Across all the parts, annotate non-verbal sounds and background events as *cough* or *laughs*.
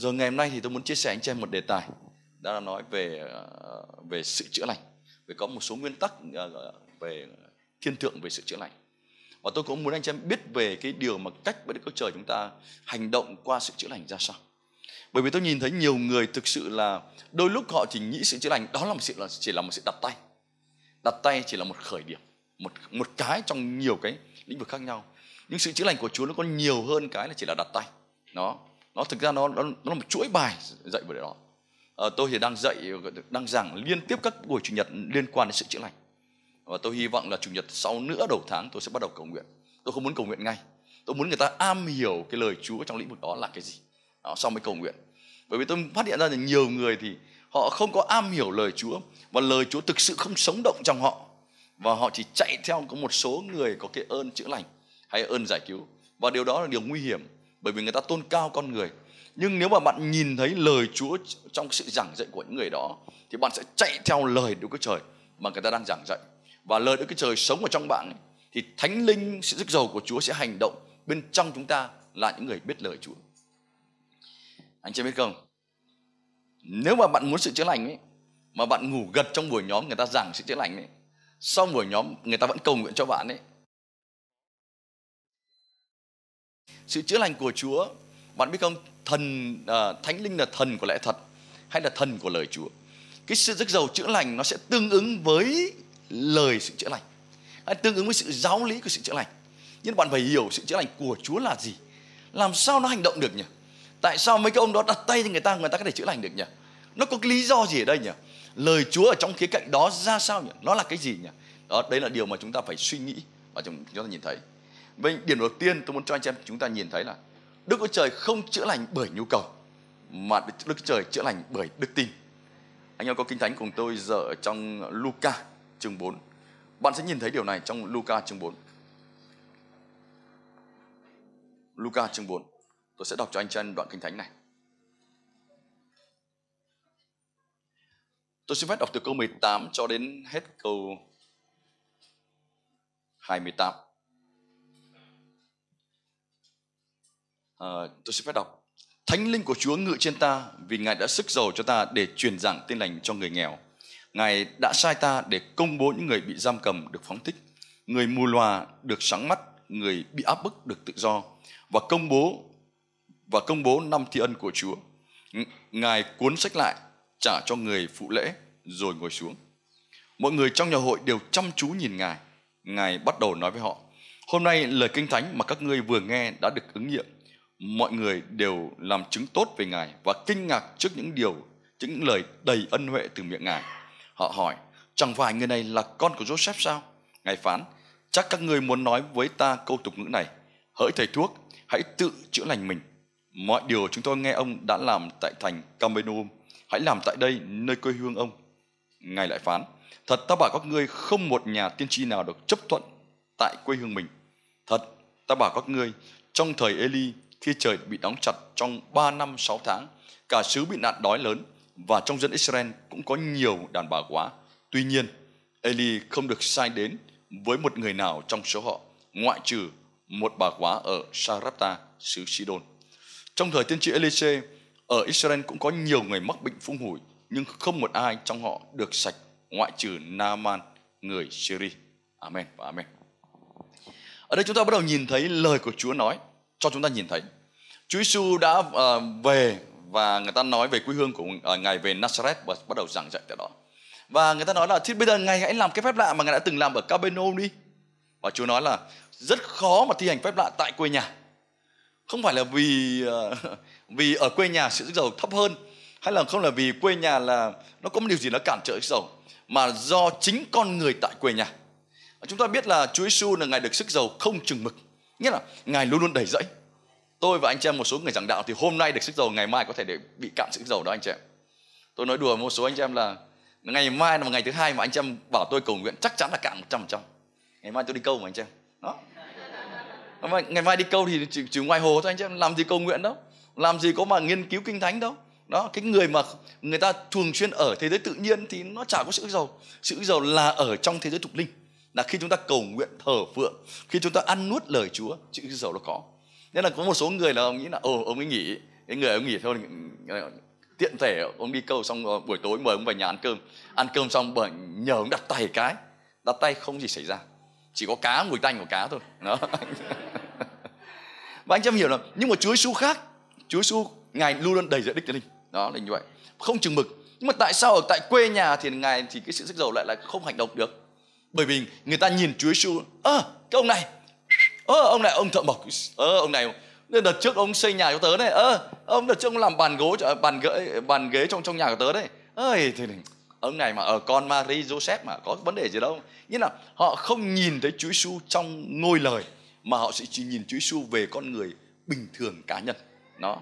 rồi ngày hôm nay thì tôi muốn chia sẻ anh chị em một đề tài đó là nói về ờ, về sự chữa lành về có một số nguyên tắc ờ, về thiên thượng về sự chữa lành và tôi cũng muốn anh chị em biết về cái điều mà cách với đức chúa trời chúng ta hành động qua sự chữa lành ra sao bởi vì tôi nhìn thấy nhiều người thực sự là đôi lúc họ chỉ nghĩ sự chữa lành đó là một sự là chỉ là một sự đặt tay đặt tay chỉ là một khởi điểm một một cái trong nhiều cái lĩnh vực khác nhau nhưng sự chữa lành của chúa nó có nhiều hơn cái là chỉ là đặt tay nó nó thực ra nó nó, nó là một chuỗi bài dạy về đó à, tôi thì đang dạy đang giảng liên tiếp các buổi chủ nhật liên quan đến sự chữa lành và tôi hy vọng là chủ nhật sau nữa đầu tháng tôi sẽ bắt đầu cầu nguyện tôi không muốn cầu nguyện ngay tôi muốn người ta am hiểu cái lời chúa trong lĩnh vực đó là cái gì đó, sau mới cầu nguyện bởi vì tôi phát hiện ra là nhiều người thì họ không có am hiểu lời chúa và lời chúa thực sự không sống động trong họ và họ chỉ chạy theo có một số người có cái ơn chữa lành hay ơn giải cứu và điều đó là điều nguy hiểm bởi vì người ta tôn cao con người nhưng nếu mà bạn nhìn thấy lời Chúa trong sự giảng dạy của những người đó thì bạn sẽ chạy theo lời Đức Chúa Trời mà người ta đang giảng dạy và lời Đức Chúa Trời sống ở trong bạn thì Thánh Linh sự sức giàu của Chúa sẽ hành động bên trong chúng ta là những người biết lời Chúa. Anh chị biết không? Nếu mà bạn muốn sự chữa lành ấy mà bạn ngủ gật trong buổi nhóm người ta giảng sự chữa lành ấy, sau buổi nhóm người ta vẫn cầu nguyện cho bạn ấy sự chữa lành của Chúa bạn biết không thần uh, thánh linh là thần của lẽ thật hay là thần của lời Chúa cái sự rất giàu chữa lành nó sẽ tương ứng với lời sự chữa lành hay tương ứng với sự giáo lý của sự chữa lành nhưng bạn phải hiểu sự chữa lành của Chúa là gì làm sao nó hành động được nhỉ tại sao mấy cái ông đó đặt tay cho người ta người ta có thể chữa lành được nhỉ nó có cái lý do gì ở đây nhỉ lời Chúa ở trong khía cạnh đó ra sao nhỉ nó là cái gì nhỉ đó đấy là điều mà chúng ta phải suy nghĩ và chúng ta nhìn thấy Bên điểm đầu tiên tôi muốn cho anh chị em chúng ta nhìn thấy là Đức Chúa Trời không chữa lành bởi nhu cầu mà Đức Chúa Trời chữa lành bởi đức tin. Anh em có kinh thánh cùng tôi dở trong Luca chương 4. Bạn sẽ nhìn thấy điều này trong Luca chương 4. Luca chương 4. Tôi sẽ đọc cho anh chị em đoạn kinh thánh này. Tôi xin phép đọc từ câu 18 cho đến hết câu 28. à, tôi sẽ phép đọc thánh linh của chúa ngự trên ta vì ngài đã sức giàu cho ta để truyền giảng tin lành cho người nghèo ngài đã sai ta để công bố những người bị giam cầm được phóng thích người mù lòa được sáng mắt người bị áp bức được tự do và công bố và công bố năm thi ân của chúa ngài cuốn sách lại trả cho người phụ lễ rồi ngồi xuống mọi người trong nhà hội đều chăm chú nhìn ngài ngài bắt đầu nói với họ hôm nay lời kinh thánh mà các ngươi vừa nghe đã được ứng nghiệm mọi người đều làm chứng tốt về Ngài và kinh ngạc trước những điều, những lời đầy ân huệ từ miệng Ngài. Họ hỏi, chẳng phải người này là con của Joseph sao? Ngài phán, chắc các người muốn nói với ta câu tục ngữ này, hỡi thầy thuốc, hãy tự chữa lành mình. Mọi điều chúng tôi nghe ông đã làm tại thành Capernaum, hãy làm tại đây nơi quê hương ông. Ngài lại phán, thật ta bảo các ngươi không một nhà tiên tri nào được chấp thuận tại quê hương mình. Thật, ta bảo các ngươi, trong thời Eli khi trời bị đóng chặt trong 3 năm 6 tháng. Cả xứ bị nạn đói lớn và trong dân Israel cũng có nhiều đàn bà quá. Tuy nhiên, Eli không được sai đến với một người nào trong số họ, ngoại trừ một bà quá ở Sarapta xứ Sidon. Trong thời tiên tri Elise, ở Israel cũng có nhiều người mắc bệnh phung hủi, nhưng không một ai trong họ được sạch ngoại trừ Naaman, người Syria. Amen và Amen. Ở đây chúng ta bắt đầu nhìn thấy lời của Chúa nói cho chúng ta nhìn thấy. Chúa Giêsu đã uh, về và người ta nói về quê hương của uh, ngài về Nazareth và bắt đầu giảng dạy tại đó. Và người ta nói là thế bây giờ ngài hãy làm cái phép lạ mà ngài đã từng làm ở Capernaum đi. Và Chúa nói là rất khó mà thi hành phép lạ tại quê nhà. Không phải là vì uh, *laughs* vì ở quê nhà sự sức giàu thấp hơn hay là không là vì quê nhà là nó có một điều gì nó cản trở sức giàu mà do chính con người tại quê nhà. Chúng ta biết là Chúa Giêsu là ngài được sức giàu không chừng mực Nghĩa là Ngài luôn luôn đầy dẫy. Tôi và anh chị em một số người giảng đạo thì hôm nay được sức giàu, ngày mai có thể để bị cạn sức giàu đó anh chị em. Tôi nói đùa một số anh chị em là ngày mai là một ngày thứ hai mà anh chị em bảo tôi cầu nguyện chắc chắn là cạn một trăm trăm Ngày mai tôi đi câu mà anh chị em. Đó. ngày mai đi câu thì chỉ, chỉ ngoài hồ thôi anh chị em làm gì cầu nguyện đâu. Làm gì có mà nghiên cứu kinh thánh đâu đó cái người mà người ta thường xuyên ở thế giới tự nhiên thì nó chả có sự giàu sự giàu là ở trong thế giới tục linh là khi chúng ta cầu nguyện thờ phượng khi chúng ta ăn nuốt lời Chúa chữ dầu nó có nên là có một số người là ông nghĩ là ồ ờ, ông ấy nghỉ cái người ông nghỉ thôi tiện thể ông đi câu xong buổi tối mời ông về nhà ăn cơm ăn cơm xong bởi nhờ ông đặt tay cái đặt tay không gì xảy ra chỉ có cá mùi tanh của cá thôi đó *laughs* và anh em hiểu là nhưng mà Chúa su khác Chúa su ngài luôn đầy dạy đích linh đó là như vậy không chừng mực nhưng mà tại sao ở tại quê nhà thì ngài thì cái sự sức dầu lại là không hành động được bởi vì người ta nhìn Chúa Giêsu ơ à, cái ông này ơ à, ông này ông thợ mộc ơ à, ông này nên đợt trước ông xây nhà cho tớ này ơ à, ông đợt trước ông làm bàn gỗ bàn ghế bàn ghế trong trong nhà của tớ đấy ơi thì ông này mà ở con Marie Joseph mà có vấn đề gì đâu như là họ không nhìn thấy Chúa Giêsu trong ngôi lời mà họ sẽ chỉ nhìn Chúa Giêsu về con người bình thường cá nhân nó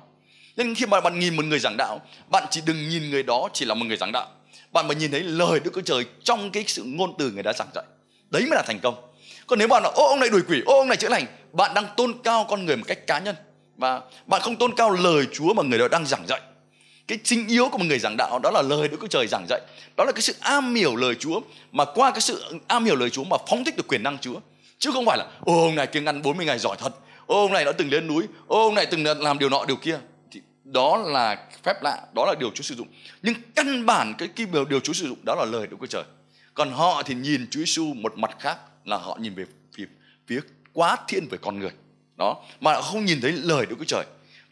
nên khi mà bạn nhìn một người giảng đạo bạn chỉ đừng nhìn người đó chỉ là một người giảng đạo bạn mà nhìn thấy lời Đức Chúa Trời trong cái sự ngôn từ người đã giảng dạy đấy mới là thành công còn nếu bạn nói ô ông này đuổi quỷ ô ông này chữa lành bạn đang tôn cao con người một cách cá nhân và bạn không tôn cao lời Chúa mà người đó đang giảng dạy cái chính yếu của một người giảng đạo đó là lời Đức Chúa Trời giảng dạy đó là cái sự am hiểu lời Chúa mà qua cái sự am hiểu lời Chúa mà phóng thích được quyền năng Chúa chứ không phải là ô ông này kia ngăn 40 ngày giỏi thật ô ông này đã từng lên núi ô ông này từng làm điều nọ điều kia đó là phép lạ đó là điều chúa sử dụng nhưng căn bản cái cái điều, điều chúa sử dụng đó là lời đức chúa trời còn họ thì nhìn chúa giêsu một mặt khác là họ nhìn về phía, phía quá thiên về con người đó mà họ không nhìn thấy lời đức chúa trời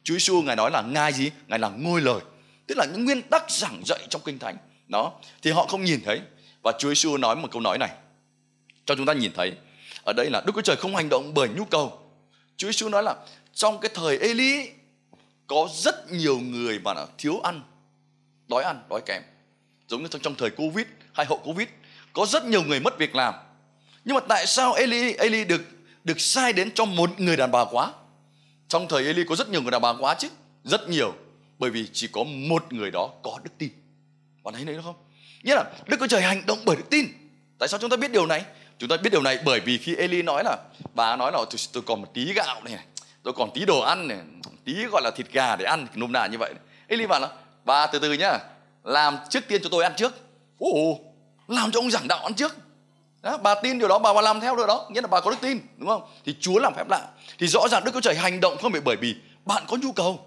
chúa giêsu ngài nói là ngài gì ngài là ngôi lời tức là những nguyên tắc giảng dạy trong kinh thánh đó thì họ không nhìn thấy và chúa giêsu nói một câu nói này cho chúng ta nhìn thấy ở đây là đức chúa trời không hành động bởi nhu cầu chúa giêsu nói là trong cái thời Eli có rất nhiều người mà thiếu ăn đói ăn đói kém giống như trong thời covid hay hậu covid có rất nhiều người mất việc làm nhưng mà tại sao Eli Eli được được sai đến cho một người đàn bà quá trong thời Eli có rất nhiều người đàn bà quá chứ rất nhiều bởi vì chỉ có một người đó có đức tin bạn thấy đấy không nghĩa là Đức Chúa Trời hành động bởi đức tin tại sao chúng ta biết điều này chúng ta biết điều này bởi vì khi Eli nói là bà nói là tôi, tôi còn một tí gạo này, này rồi còn tí đồ ăn này tí gọi là thịt gà để ăn nôm na như vậy ấy ly bảo là bà từ từ nhá làm trước tiên cho tôi ăn trước ồ làm cho ông giảng đạo ăn trước đó, bà tin điều đó bà, bà làm theo điều đó nghĩa là bà có đức tin đúng không thì chúa làm phép lạ thì rõ ràng đức chúa trời hành động không phải bởi vì bạn có nhu cầu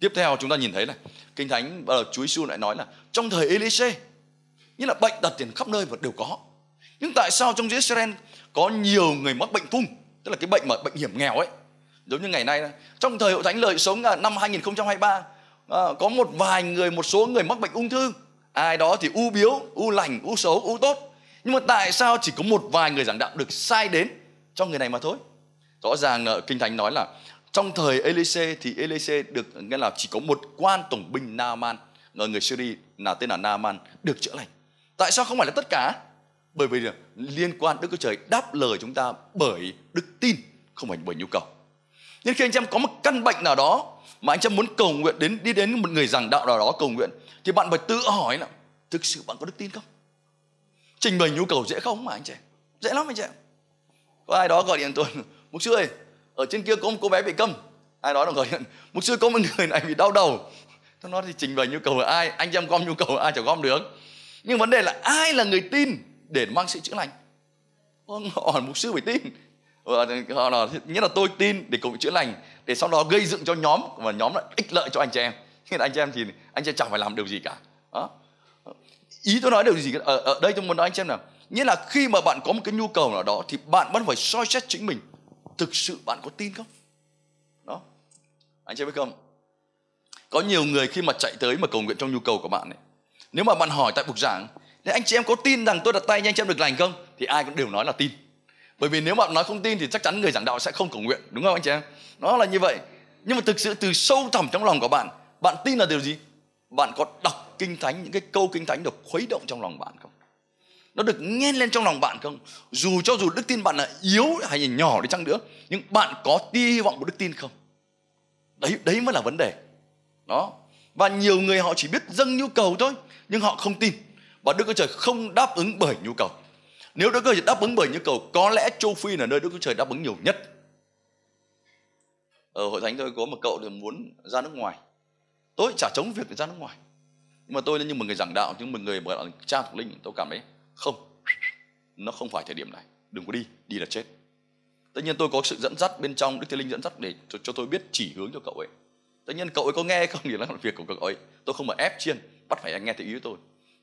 tiếp theo chúng ta nhìn thấy này kinh thánh uh, chúa giêsu lại nói là trong thời elise như là bệnh tật tiền khắp nơi vẫn đều có nhưng tại sao trong Israel có nhiều người mắc bệnh phung tức là cái bệnh mà bệnh hiểm nghèo ấy giống như ngày nay này. trong thời hội thánh lời sống à, năm 2023 à, có một vài người một số người mắc bệnh ung thư ai đó thì u biếu u lành u xấu u tốt nhưng mà tại sao chỉ có một vài người giảng đạo được sai đến cho người này mà thôi rõ ràng à, kinh thánh nói là trong thời Elise thì Elise được à, nghĩa là chỉ có một quan tổng binh Naaman người người syri là tên là Naaman được chữa lành tại sao không phải là tất cả bởi vì liên quan Đức Chúa Trời đáp lời chúng ta bởi đức tin không phải bởi nhu cầu nên khi anh em có một căn bệnh nào đó mà anh em muốn cầu nguyện đến đi đến một người giảng đạo nào đó cầu nguyện thì bạn phải tự hỏi là thực sự bạn có đức tin không trình bày nhu cầu dễ không mà anh chị dễ lắm anh chị có ai đó gọi điện tôi mục sư ơi ở trên kia có một cô bé bị câm ai đó đang gọi điện mục sư có một người này bị đau đầu tôi nói thì trình bày nhu cầu của ai anh em gom nhu cầu của ai chẳng gom được nhưng vấn đề là ai là người tin để mang sự chữa lành Ông vâng, hỏi mục sư phải tin Ờ, nhất là tôi tin để cầu chữa lành để sau đó gây dựng cho nhóm và nhóm lại ích lợi cho anh chị em nhưng anh chị em thì anh chị em chẳng phải làm điều gì cả đó. ý tôi nói điều gì ở, ở đây tôi muốn nói anh chị em là nghĩa là khi mà bạn có một cái nhu cầu nào đó thì bạn vẫn phải soi xét chính mình thực sự bạn có tin không đó anh chị em biết không có nhiều người khi mà chạy tới mà cầu nguyện trong nhu cầu của bạn ấy nếu mà bạn hỏi tại buộc giảng nên anh chị em có tin rằng tôi đặt tay nhanh chị em được lành không thì ai cũng đều nói là tin bởi vì nếu bạn nói không tin thì chắc chắn người giảng đạo sẽ không cầu nguyện đúng không anh chị em nó là như vậy nhưng mà thực sự từ sâu thẳm trong lòng của bạn bạn tin là điều gì bạn có đọc kinh thánh những cái câu kinh thánh được khuấy động trong lòng bạn không nó được nghe lên trong lòng bạn không dù cho dù đức tin bạn là yếu hay là nhỏ đi chăng nữa nhưng bạn có tia hy vọng của đức tin không đấy đấy mới là vấn đề đó và nhiều người họ chỉ biết dâng nhu cầu thôi nhưng họ không tin và đức chúa trời không đáp ứng bởi nhu cầu nếu Đức Chúa Trời đáp ứng bởi những cầu, có lẽ châu Phi là nơi Đức Chúa Trời đáp ứng nhiều nhất. Ở hội thánh tôi có một cậu thì muốn ra nước ngoài. Tôi chả chống việc ra nước ngoài. Nhưng mà tôi như một người giảng đạo, nhưng một người gọi là cha thuộc linh, tôi cảm thấy không, nó không phải thời điểm này. Đừng có đi, đi là chết. Tất nhiên tôi có sự dẫn dắt bên trong, Đức Thiên Linh dẫn dắt để cho, cho tôi biết chỉ hướng cho cậu ấy. Tất nhiên cậu ấy có nghe không thì là việc của cậu ấy. Tôi không mà ép chiên, bắt phải nghe theo ý tôi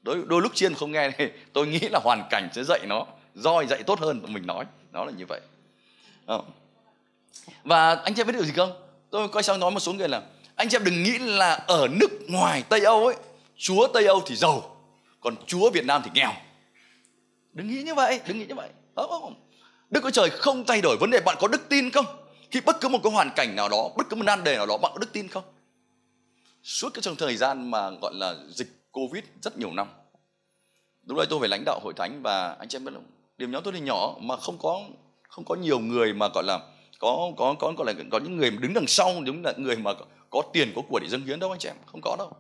đôi, đôi lúc chiên không nghe này *laughs* tôi nghĩ là hoàn cảnh sẽ dạy nó roi dạy tốt hơn mình nói nó là như vậy ờ. và anh chị biết điều gì không tôi coi sang nói một số người là anh chị đừng nghĩ là ở nước ngoài tây âu ấy chúa tây âu thì giàu còn chúa việt nam thì nghèo đừng nghĩ như vậy đừng nghĩ như vậy không, ờ, không. Ờ, đức của trời không thay đổi vấn đề bạn có đức tin không khi bất cứ một cái hoàn cảnh nào đó bất cứ một nan đề nào đó bạn có đức tin không suốt cái trong thời gian mà gọi là dịch covid rất nhiều năm lúc đấy tôi phải lãnh đạo hội thánh và anh chị em biết là điểm nhóm tôi thì nhỏ mà không có không có nhiều người mà gọi là có có có có là có những người đứng đằng sau giống là người mà có, có tiền có của để dâng hiến đâu anh chị em không có đâu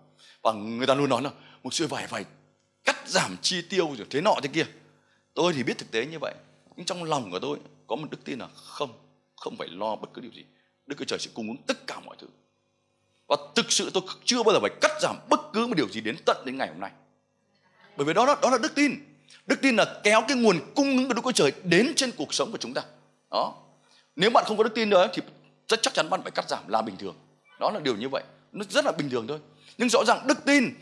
và người ta luôn nói là một sư phải phải cắt giảm chi tiêu rồi thế nọ thế kia tôi thì biết thực tế như vậy nhưng trong lòng của tôi có một đức tin là không không phải lo bất cứ điều gì đức chúa trời sẽ cung ứng tất cả mọi thứ và thực sự tôi chưa bao giờ phải cắt giảm bất cứ một điều gì đến tận đến ngày hôm nay bởi vì đó đó đó là đức tin đức tin là kéo cái nguồn cung ứng của đức chúa trời đến trên cuộc sống của chúng ta đó nếu bạn không có đức tin nữa thì rất chắc chắn bạn phải cắt giảm là bình thường đó là điều như vậy nó rất là bình thường thôi nhưng rõ ràng đức tin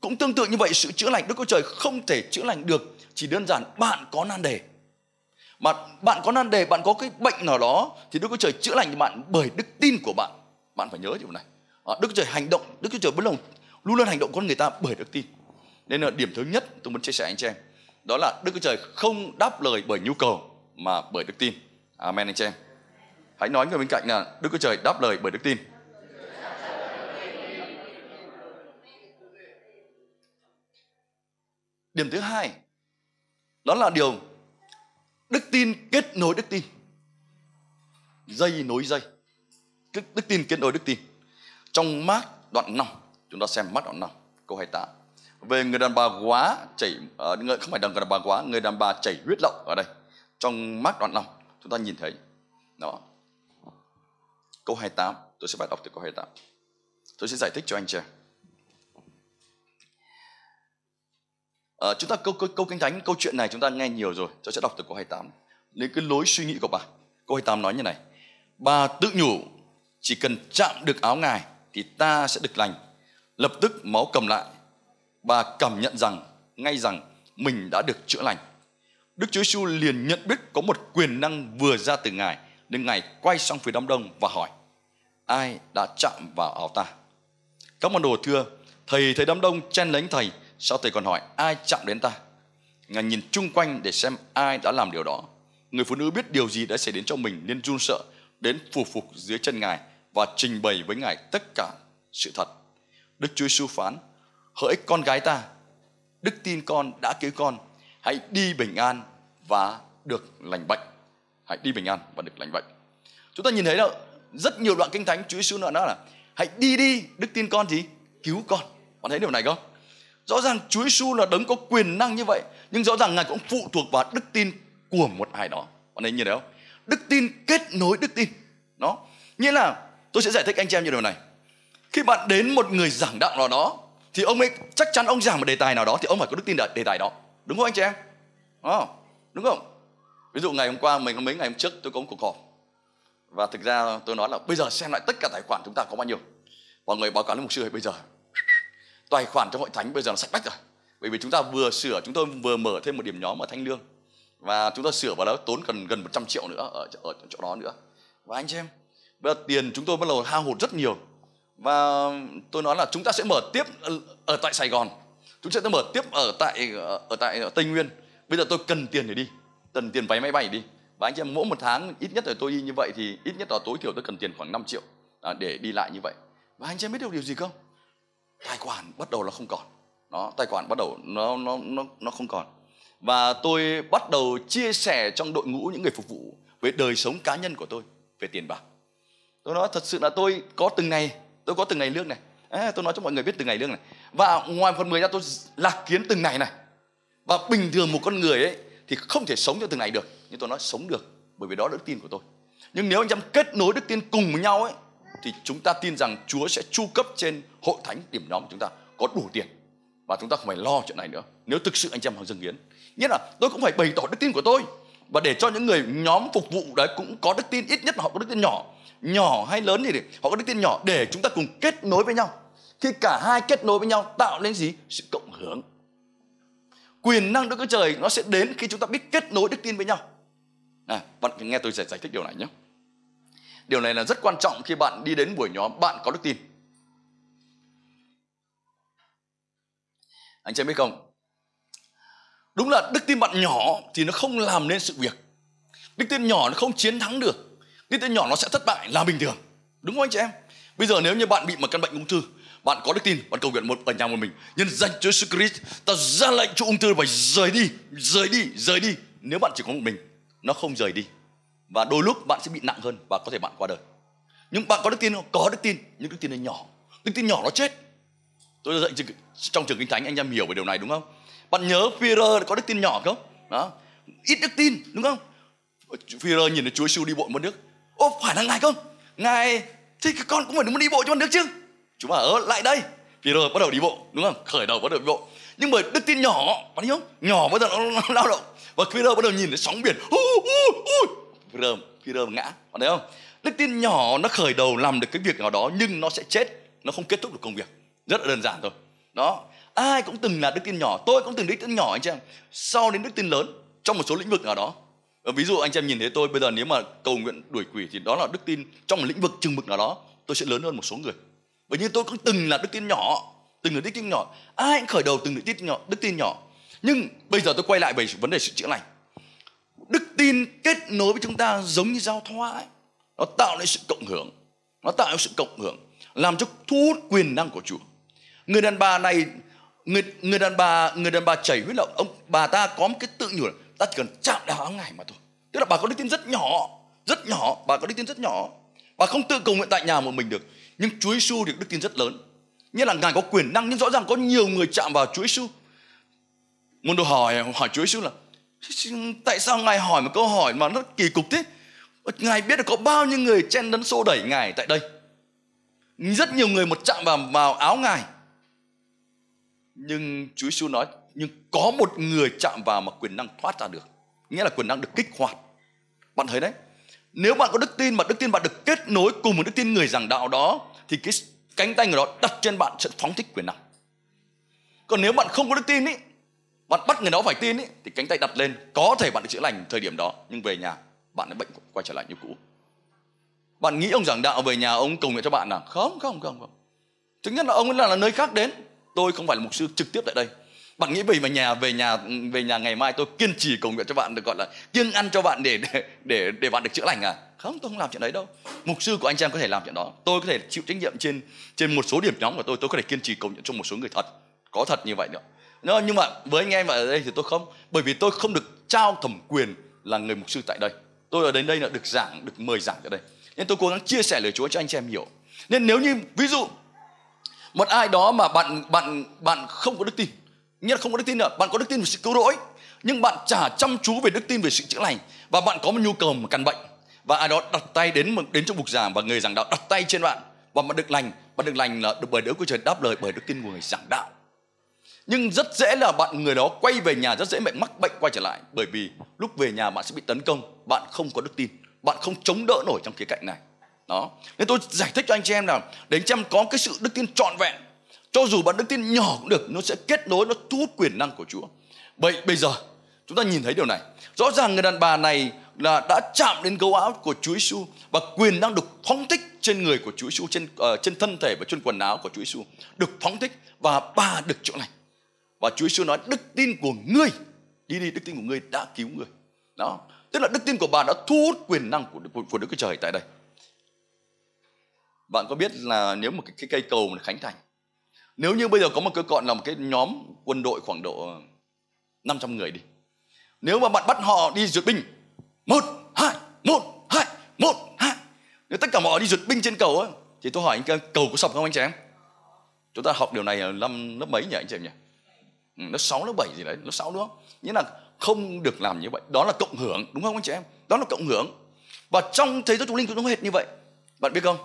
cũng tương tự như vậy sự chữa lành đức chúa trời không thể chữa lành được chỉ đơn giản bạn có nan đề mà bạn có nan đề bạn có cái bệnh nào đó thì đức chúa trời chữa lành cho bạn bởi đức tin của bạn bạn phải nhớ điều này Ờ, đức Chúa Trời hành động, Đức Chúa Trời bất lòng luôn luôn hành động con người ta bởi đức tin. Nên là điểm thứ nhất tôi muốn chia sẻ anh chị em, đó là Đức Chúa Trời không đáp lời bởi nhu cầu mà bởi đức tin. Amen anh chị em. Hãy nói người bên cạnh là Đức Chúa Trời đáp lời bởi đức tin. Điểm thứ hai, đó là điều đức tin kết nối đức tin. Dây nối dây. Đức tin kết nối đức tin trong mát đoạn 5, chúng ta xem mát đoạn 5, câu 28. Về người đàn bà quá chảy, ờ, người không phải đàn bà quá, người đàn bà chảy huyết lậu ở đây. Trong mát đoạn 5, chúng ta nhìn thấy. Đó. Câu 28, tôi sẽ bắt đọc từ câu 28. Tôi sẽ giải thích cho anh chị. À, chúng ta câu, câu, câu kinh thánh, câu chuyện này chúng ta nghe nhiều rồi. Tôi sẽ đọc từ câu 28. Đến cái lối suy nghĩ của bà. Câu 28 nói như này. Bà tự nhủ chỉ cần chạm được áo ngài thì ta sẽ được lành. Lập tức máu cầm lại. Bà cảm nhận rằng, ngay rằng mình đã được chữa lành. Đức Chúa Giêsu liền nhận biết có một quyền năng vừa ra từ Ngài, nên Ngài quay sang phía đám đông và hỏi, ai đã chạm vào áo ta? Các môn đồ thưa, thầy thấy đám đông chen lấn thầy, sao thầy còn hỏi ai chạm đến ta? Ngài nhìn chung quanh để xem ai đã làm điều đó. Người phụ nữ biết điều gì đã xảy đến cho mình nên run sợ, đến phủ phục dưới chân Ngài và trình bày với Ngài tất cả sự thật. Đức Chúa Giêsu phán: Hỡi con gái ta, đức tin con đã cứu con, hãy đi bình an và được lành bệnh. Hãy đi bình an và được lành bệnh. Chúng ta nhìn thấy là rất nhiều đoạn kinh thánh Chúa Giêsu nói là hãy đi đi, đức tin con gì? Cứu con. Bạn thấy điều này không? Rõ ràng Chúa Giêsu là đấng có quyền năng như vậy, nhưng rõ ràng Ngài cũng phụ thuộc vào đức tin của một ai đó. Bạn thấy như thế không? Đức tin kết nối đức tin. nó. Nghĩa là Tôi sẽ giải thích anh chị em như điều này. Khi bạn đến một người giảng đạo nào đó thì ông ấy chắc chắn ông giảng một đề tài nào đó thì ông phải có đức tin đề tài đó. Đúng không anh chị em? À, đúng không? Ví dụ ngày hôm qua mình mấy ngày hôm trước tôi có một cuộc họp và thực ra tôi nói là bây giờ xem lại tất cả tài khoản chúng ta có bao nhiêu. Mọi người báo cáo lên mục sư bây giờ *laughs* tài khoản trong hội thánh bây giờ là sạch bách rồi. Bởi vì chúng ta vừa sửa, chúng tôi vừa mở thêm một điểm nhóm ở Thanh Lương và chúng ta sửa vào đó tốn gần gần 100 triệu nữa ở, ở chỗ đó nữa. Và anh chị em, bây giờ tiền chúng tôi bắt đầu hao hụt rất nhiều và tôi nói là chúng ta sẽ mở tiếp ở tại Sài Gòn chúng ta sẽ mở tiếp ở tại ở tại Tây Nguyên bây giờ tôi cần tiền để đi cần tiền váy máy bay đi và anh chị em mỗi một tháng ít nhất là tôi đi như vậy thì ít nhất là tối thiểu tôi cần tiền khoảng 5 triệu à, để đi lại như vậy và anh chị em biết được điều gì không tài khoản bắt đầu là không còn nó tài khoản bắt đầu nó nó nó nó không còn và tôi bắt đầu chia sẻ trong đội ngũ những người phục vụ về đời sống cá nhân của tôi về tiền bạc tôi nói thật sự là tôi có từng ngày tôi có từng ngày lương này à, tôi nói cho mọi người biết từng ngày lương này và ngoài phần 10 ra tôi lạc kiến từng ngày này và bình thường một con người ấy thì không thể sống cho từng ngày được nhưng tôi nói sống được bởi vì đó là đức tin của tôi nhưng nếu anh em kết nối đức tin cùng với nhau ấy thì chúng ta tin rằng Chúa sẽ chu cấp trên hội thánh điểm nhóm chúng ta có đủ tiền và chúng ta không phải lo chuyện này nữa nếu thực sự anh em hàng dâng hiến nghĩa là tôi cũng phải bày tỏ đức tin của tôi và để cho những người nhóm phục vụ đấy cũng có đức tin ít nhất là họ có đức tin nhỏ nhỏ hay lớn thì họ có đức tin nhỏ để chúng ta cùng kết nối với nhau khi cả hai kết nối với nhau tạo nên gì sự cộng hưởng quyền năng đức chúa trời nó sẽ đến khi chúng ta biết kết nối đức tin với nhau à, bạn nghe tôi giải, giải thích điều này nhé điều này là rất quan trọng khi bạn đi đến buổi nhóm bạn có đức tin anh chị biết không đúng là đức tin bạn nhỏ thì nó không làm nên sự việc đức tin nhỏ nó không chiến thắng được đức tin nhỏ nó sẽ thất bại là bình thường đúng không anh chị em bây giờ nếu như bạn bị một căn bệnh ung thư bạn có đức tin bạn cầu nguyện một ở nhà một mình nhân danh Chúa Jesus Christ ta ra lệnh cho ung thư phải rời đi rời đi rời đi nếu bạn chỉ có một mình nó không rời đi và đôi lúc bạn sẽ bị nặng hơn và có thể bạn qua đời nhưng bạn có đức tin không có đức tin nhưng đức tin nó nhỏ đức tin nhỏ nó chết tôi dạy trong trường kinh thánh anh em hiểu về điều này đúng không bạn nhớ Führer có đức tin nhỏ không đó ít đức tin đúng không Führer nhìn thấy Chúa Giêsu đi bộ một nước ô phải là ngài không ngài thì con cũng phải muốn đi bộ cho một nước chứ chúng bảo ở lại đây Führer bắt đầu đi bộ đúng không khởi đầu bắt đầu đi bộ nhưng mà đức tin nhỏ bạn hiểu không nhỏ bây giờ nó, lao động và Führer bắt đầu nhìn thấy sóng biển ui, ui, ui. Führer Führer ngã bạn thấy không đức tin nhỏ nó khởi đầu làm được cái việc nào đó nhưng nó sẽ chết nó không kết thúc được công việc rất là đơn giản thôi đó ai cũng từng là đức tin nhỏ tôi cũng từng đức tin nhỏ anh chị em sau đến đức tin lớn trong một số lĩnh vực nào đó ờ, ví dụ anh chị em nhìn thấy tôi bây giờ nếu mà cầu nguyện đuổi quỷ thì đó là đức tin trong một lĩnh vực chừng mực nào đó tôi sẽ lớn hơn một số người bởi như tôi cũng từng là đức tin nhỏ từng là đức tin nhỏ ai cũng khởi đầu từng đức tin nhỏ đức tin nhỏ nhưng bây giờ tôi quay lại về vấn đề sự chữa lành đức tin kết nối với chúng ta giống như giao thoa ấy. nó tạo nên sự cộng hưởng nó tạo nên sự cộng hưởng làm cho thu hút quyền năng của chúa người đàn bà này người người đàn bà người đàn bà chảy huyết lậu ông bà ta có một cái tự nhủ là ta chỉ cần chạm đá áo ngài mà thôi tức là bà có đức tin rất nhỏ rất nhỏ bà có đức tin rất nhỏ bà không tự cầu nguyện tại nhà một mình được nhưng Chúa Giêsu được đức tin rất lớn nghĩa là ngài có quyền năng nhưng rõ ràng có nhiều người chạm vào Chúa Giêsu muốn đồ hỏi hỏi Chúa Giêsu là tại sao ngài hỏi một câu hỏi mà nó kỳ cục thế ngài biết được có bao nhiêu người chen lấn xô đẩy ngài tại đây rất nhiều người một chạm vào vào áo ngài nhưng Chúa Giêsu nói nhưng có một người chạm vào mà quyền năng thoát ra được nghĩa là quyền năng được kích hoạt bạn thấy đấy nếu bạn có đức tin mà đức tin bạn được kết nối cùng một đức tin người giảng đạo đó thì cái cánh tay người đó đặt trên bạn sẽ phóng thích quyền năng còn nếu bạn không có đức tin ý bạn bắt người đó phải tin ý thì cánh tay đặt lên có thể bạn được chữa lành thời điểm đó nhưng về nhà bạn lại bệnh quay trở lại như cũ bạn nghĩ ông giảng đạo về nhà ông cầu nguyện cho bạn à không không không không thứ nhất là ông ấy là, là nơi khác đến tôi không phải là mục sư trực tiếp tại đây bạn nghĩ vì mà nhà về nhà về nhà ngày mai tôi kiên trì cầu nguyện cho bạn được gọi là kiêng ăn cho bạn để để để, để bạn được chữa lành à không tôi không làm chuyện đấy đâu mục sư của anh em có thể làm chuyện đó tôi có thể chịu trách nhiệm trên trên một số điểm nhóm của tôi tôi có thể kiên trì cầu nguyện cho một số người thật có thật như vậy nữa nhưng mà với anh em ở đây thì tôi không bởi vì tôi không được trao thẩm quyền là người mục sư tại đây tôi ở đến đây là được giảng được mời giảng tại đây nên tôi cố gắng chia sẻ lời chúa cho anh chị em hiểu nên nếu như ví dụ một ai đó mà bạn bạn bạn không có đức tin nghĩa là không có đức tin nữa bạn có đức tin về sự cứu rỗi nhưng bạn chả chăm chú về đức tin về sự chữa lành và bạn có một nhu cầu một căn bệnh và ai đó đặt tay đến đến trong bục giảng và người giảng đạo đặt tay trên bạn và bạn được lành bạn được lành là được bởi đỡ của trời đáp lời bởi đức tin của người giảng đạo nhưng rất dễ là bạn người đó quay về nhà rất dễ bị mắc bệnh quay trở lại bởi vì lúc về nhà bạn sẽ bị tấn công bạn không có đức tin bạn không chống đỡ nổi trong khía cạnh này đó nên tôi giải thích cho anh chị em là để anh chị em có cái sự đức tin trọn vẹn cho dù bạn đức tin nhỏ cũng được nó sẽ kết nối nó thu hút quyền năng của chúa vậy bây giờ chúng ta nhìn thấy điều này rõ ràng người đàn bà này là đã chạm đến gấu áo của Chúa Giêsu và quyền năng được phóng thích trên người của Chúa Giêsu trên uh, trên thân thể và trên quần áo của Chúa Giêsu được phóng thích và bà được chữa lành và Chúa Giêsu nói đức tin của ngươi đi đi đức tin của ngươi đã cứu người đó tức là đức tin của bà đã thu hút quyền năng của của, của Đức Chúa Trời tại đây bạn có biết là nếu một cái, cái cây cầu mà khánh thành nếu như bây giờ có một cái gọn là một cái nhóm quân đội khoảng độ 500 người đi nếu mà bạn bắt họ đi duyệt binh một hai một hai một hai nếu tất cả mọi họ đi duyệt binh trên cầu á thì tôi hỏi anh cái cầu có sập không anh chị em chúng ta học điều này ở năm lớp mấy nhỉ anh chị em nhỉ ừ, lớp sáu lớp bảy gì đấy lớp sáu đúng không nghĩa là không được làm như vậy đó là cộng hưởng đúng không anh chị em đó là cộng hưởng và trong thế giới chúng linh cũng giống hệt như vậy bạn biết không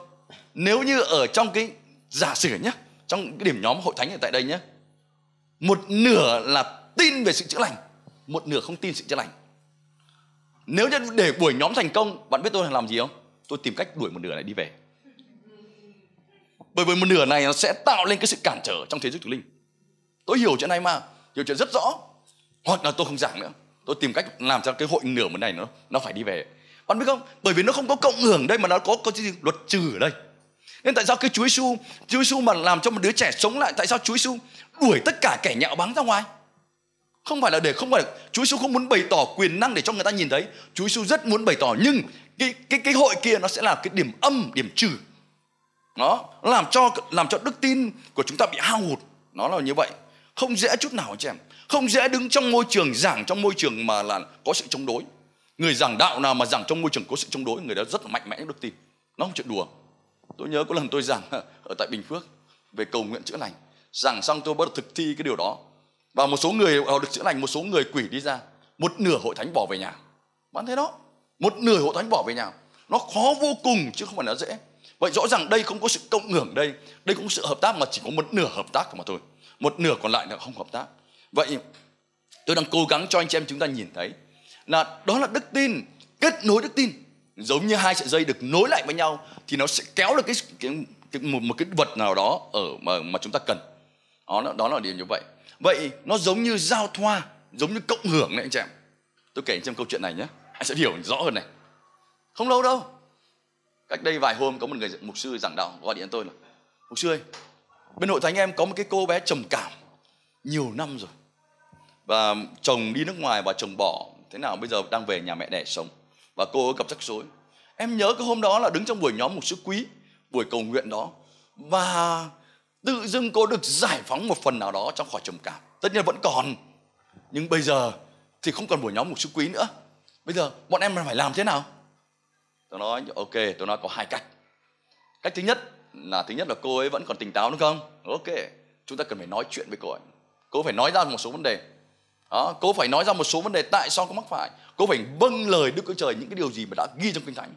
nếu như ở trong cái giả sử nhé trong cái điểm nhóm hội thánh ở tại đây nhé một nửa là tin về sự chữa lành một nửa không tin sự chữa lành nếu như để buổi nhóm thành công bạn biết tôi làm gì không tôi tìm cách đuổi một nửa này đi về bởi vì một nửa này nó sẽ tạo lên cái sự cản trở trong thế giới thuộc linh tôi hiểu chuyện này mà hiểu chuyện rất rõ hoặc là tôi không giảng nữa tôi tìm cách làm cho cái hội nửa một này nó nó phải đi về bạn biết không bởi vì nó không có cộng hưởng đây mà nó có có gì luật trừ ở đây nên tại sao cái Chúa Giêsu, Chúa Giêsu mà làm cho một đứa trẻ sống lại, tại sao Chúa Giêsu đuổi tất cả kẻ nhạo báng ra ngoài? Không phải là để không phải là, Chúa Giêsu không muốn bày tỏ quyền năng để cho người ta nhìn thấy. Chúa Giêsu rất muốn bày tỏ nhưng cái cái cái hội kia nó sẽ là cái điểm âm, điểm trừ. nó làm cho làm cho đức tin của chúng ta bị hao hụt. Nó là như vậy. Không dễ chút nào anh em. Không dễ đứng trong môi trường giảng trong môi trường mà là có sự chống đối. Người giảng đạo nào mà giảng trong môi trường có sự chống đối người đó rất là mạnh mẽ đức tin. Nó không chuyện đùa tôi nhớ có lần tôi giảng *laughs* ở tại bình phước về cầu nguyện chữa lành giảng xong tôi bắt đầu thực thi cái điều đó và một số người họ được chữa lành một số người quỷ đi ra một nửa hội thánh bỏ về nhà bạn thấy đó một nửa hội thánh bỏ về nhà nó khó vô cùng chứ không phải là dễ vậy rõ ràng đây không có sự cộng hưởng đây đây cũng sự hợp tác mà chỉ có một nửa hợp tác mà thôi một nửa còn lại là không hợp tác vậy tôi đang cố gắng cho anh chị em chúng ta nhìn thấy là đó là đức tin kết nối đức tin giống như hai sợi dây được nối lại với nhau thì nó sẽ kéo được cái, cái, cái một, một cái vật nào đó ở mà mà chúng ta cần đó đó là điều như vậy vậy nó giống như giao thoa giống như cộng hưởng đấy anh chị em tôi kể anh chị câu chuyện này nhé anh sẽ hiểu rõ hơn này không lâu đâu cách đây vài hôm có một người mục sư giảng đạo gọi điện tôi là mục sư ơi bên hội thánh em có một cái cô bé trầm cảm nhiều năm rồi và chồng đi nước ngoài và chồng bỏ thế nào bây giờ đang về nhà mẹ đẻ sống và cô ấy gặp rắc rối em nhớ cái hôm đó là đứng trong buổi nhóm một sư quý buổi cầu nguyện đó và tự dưng cô được giải phóng một phần nào đó trong khỏi trầm cảm tất nhiên vẫn còn nhưng bây giờ thì không còn buổi nhóm một sư quý nữa bây giờ bọn em phải làm thế nào tôi nói ok tôi nói có hai cách cách thứ nhất là thứ nhất là cô ấy vẫn còn tỉnh táo đúng không ok chúng ta cần phải nói chuyện với cô ấy cô ấy phải nói ra một số vấn đề đó, cô phải nói ra một số vấn đề tại sao cô mắc phải cô phải vâng lời đức chúa trời những cái điều gì mà đã ghi trong kinh thánh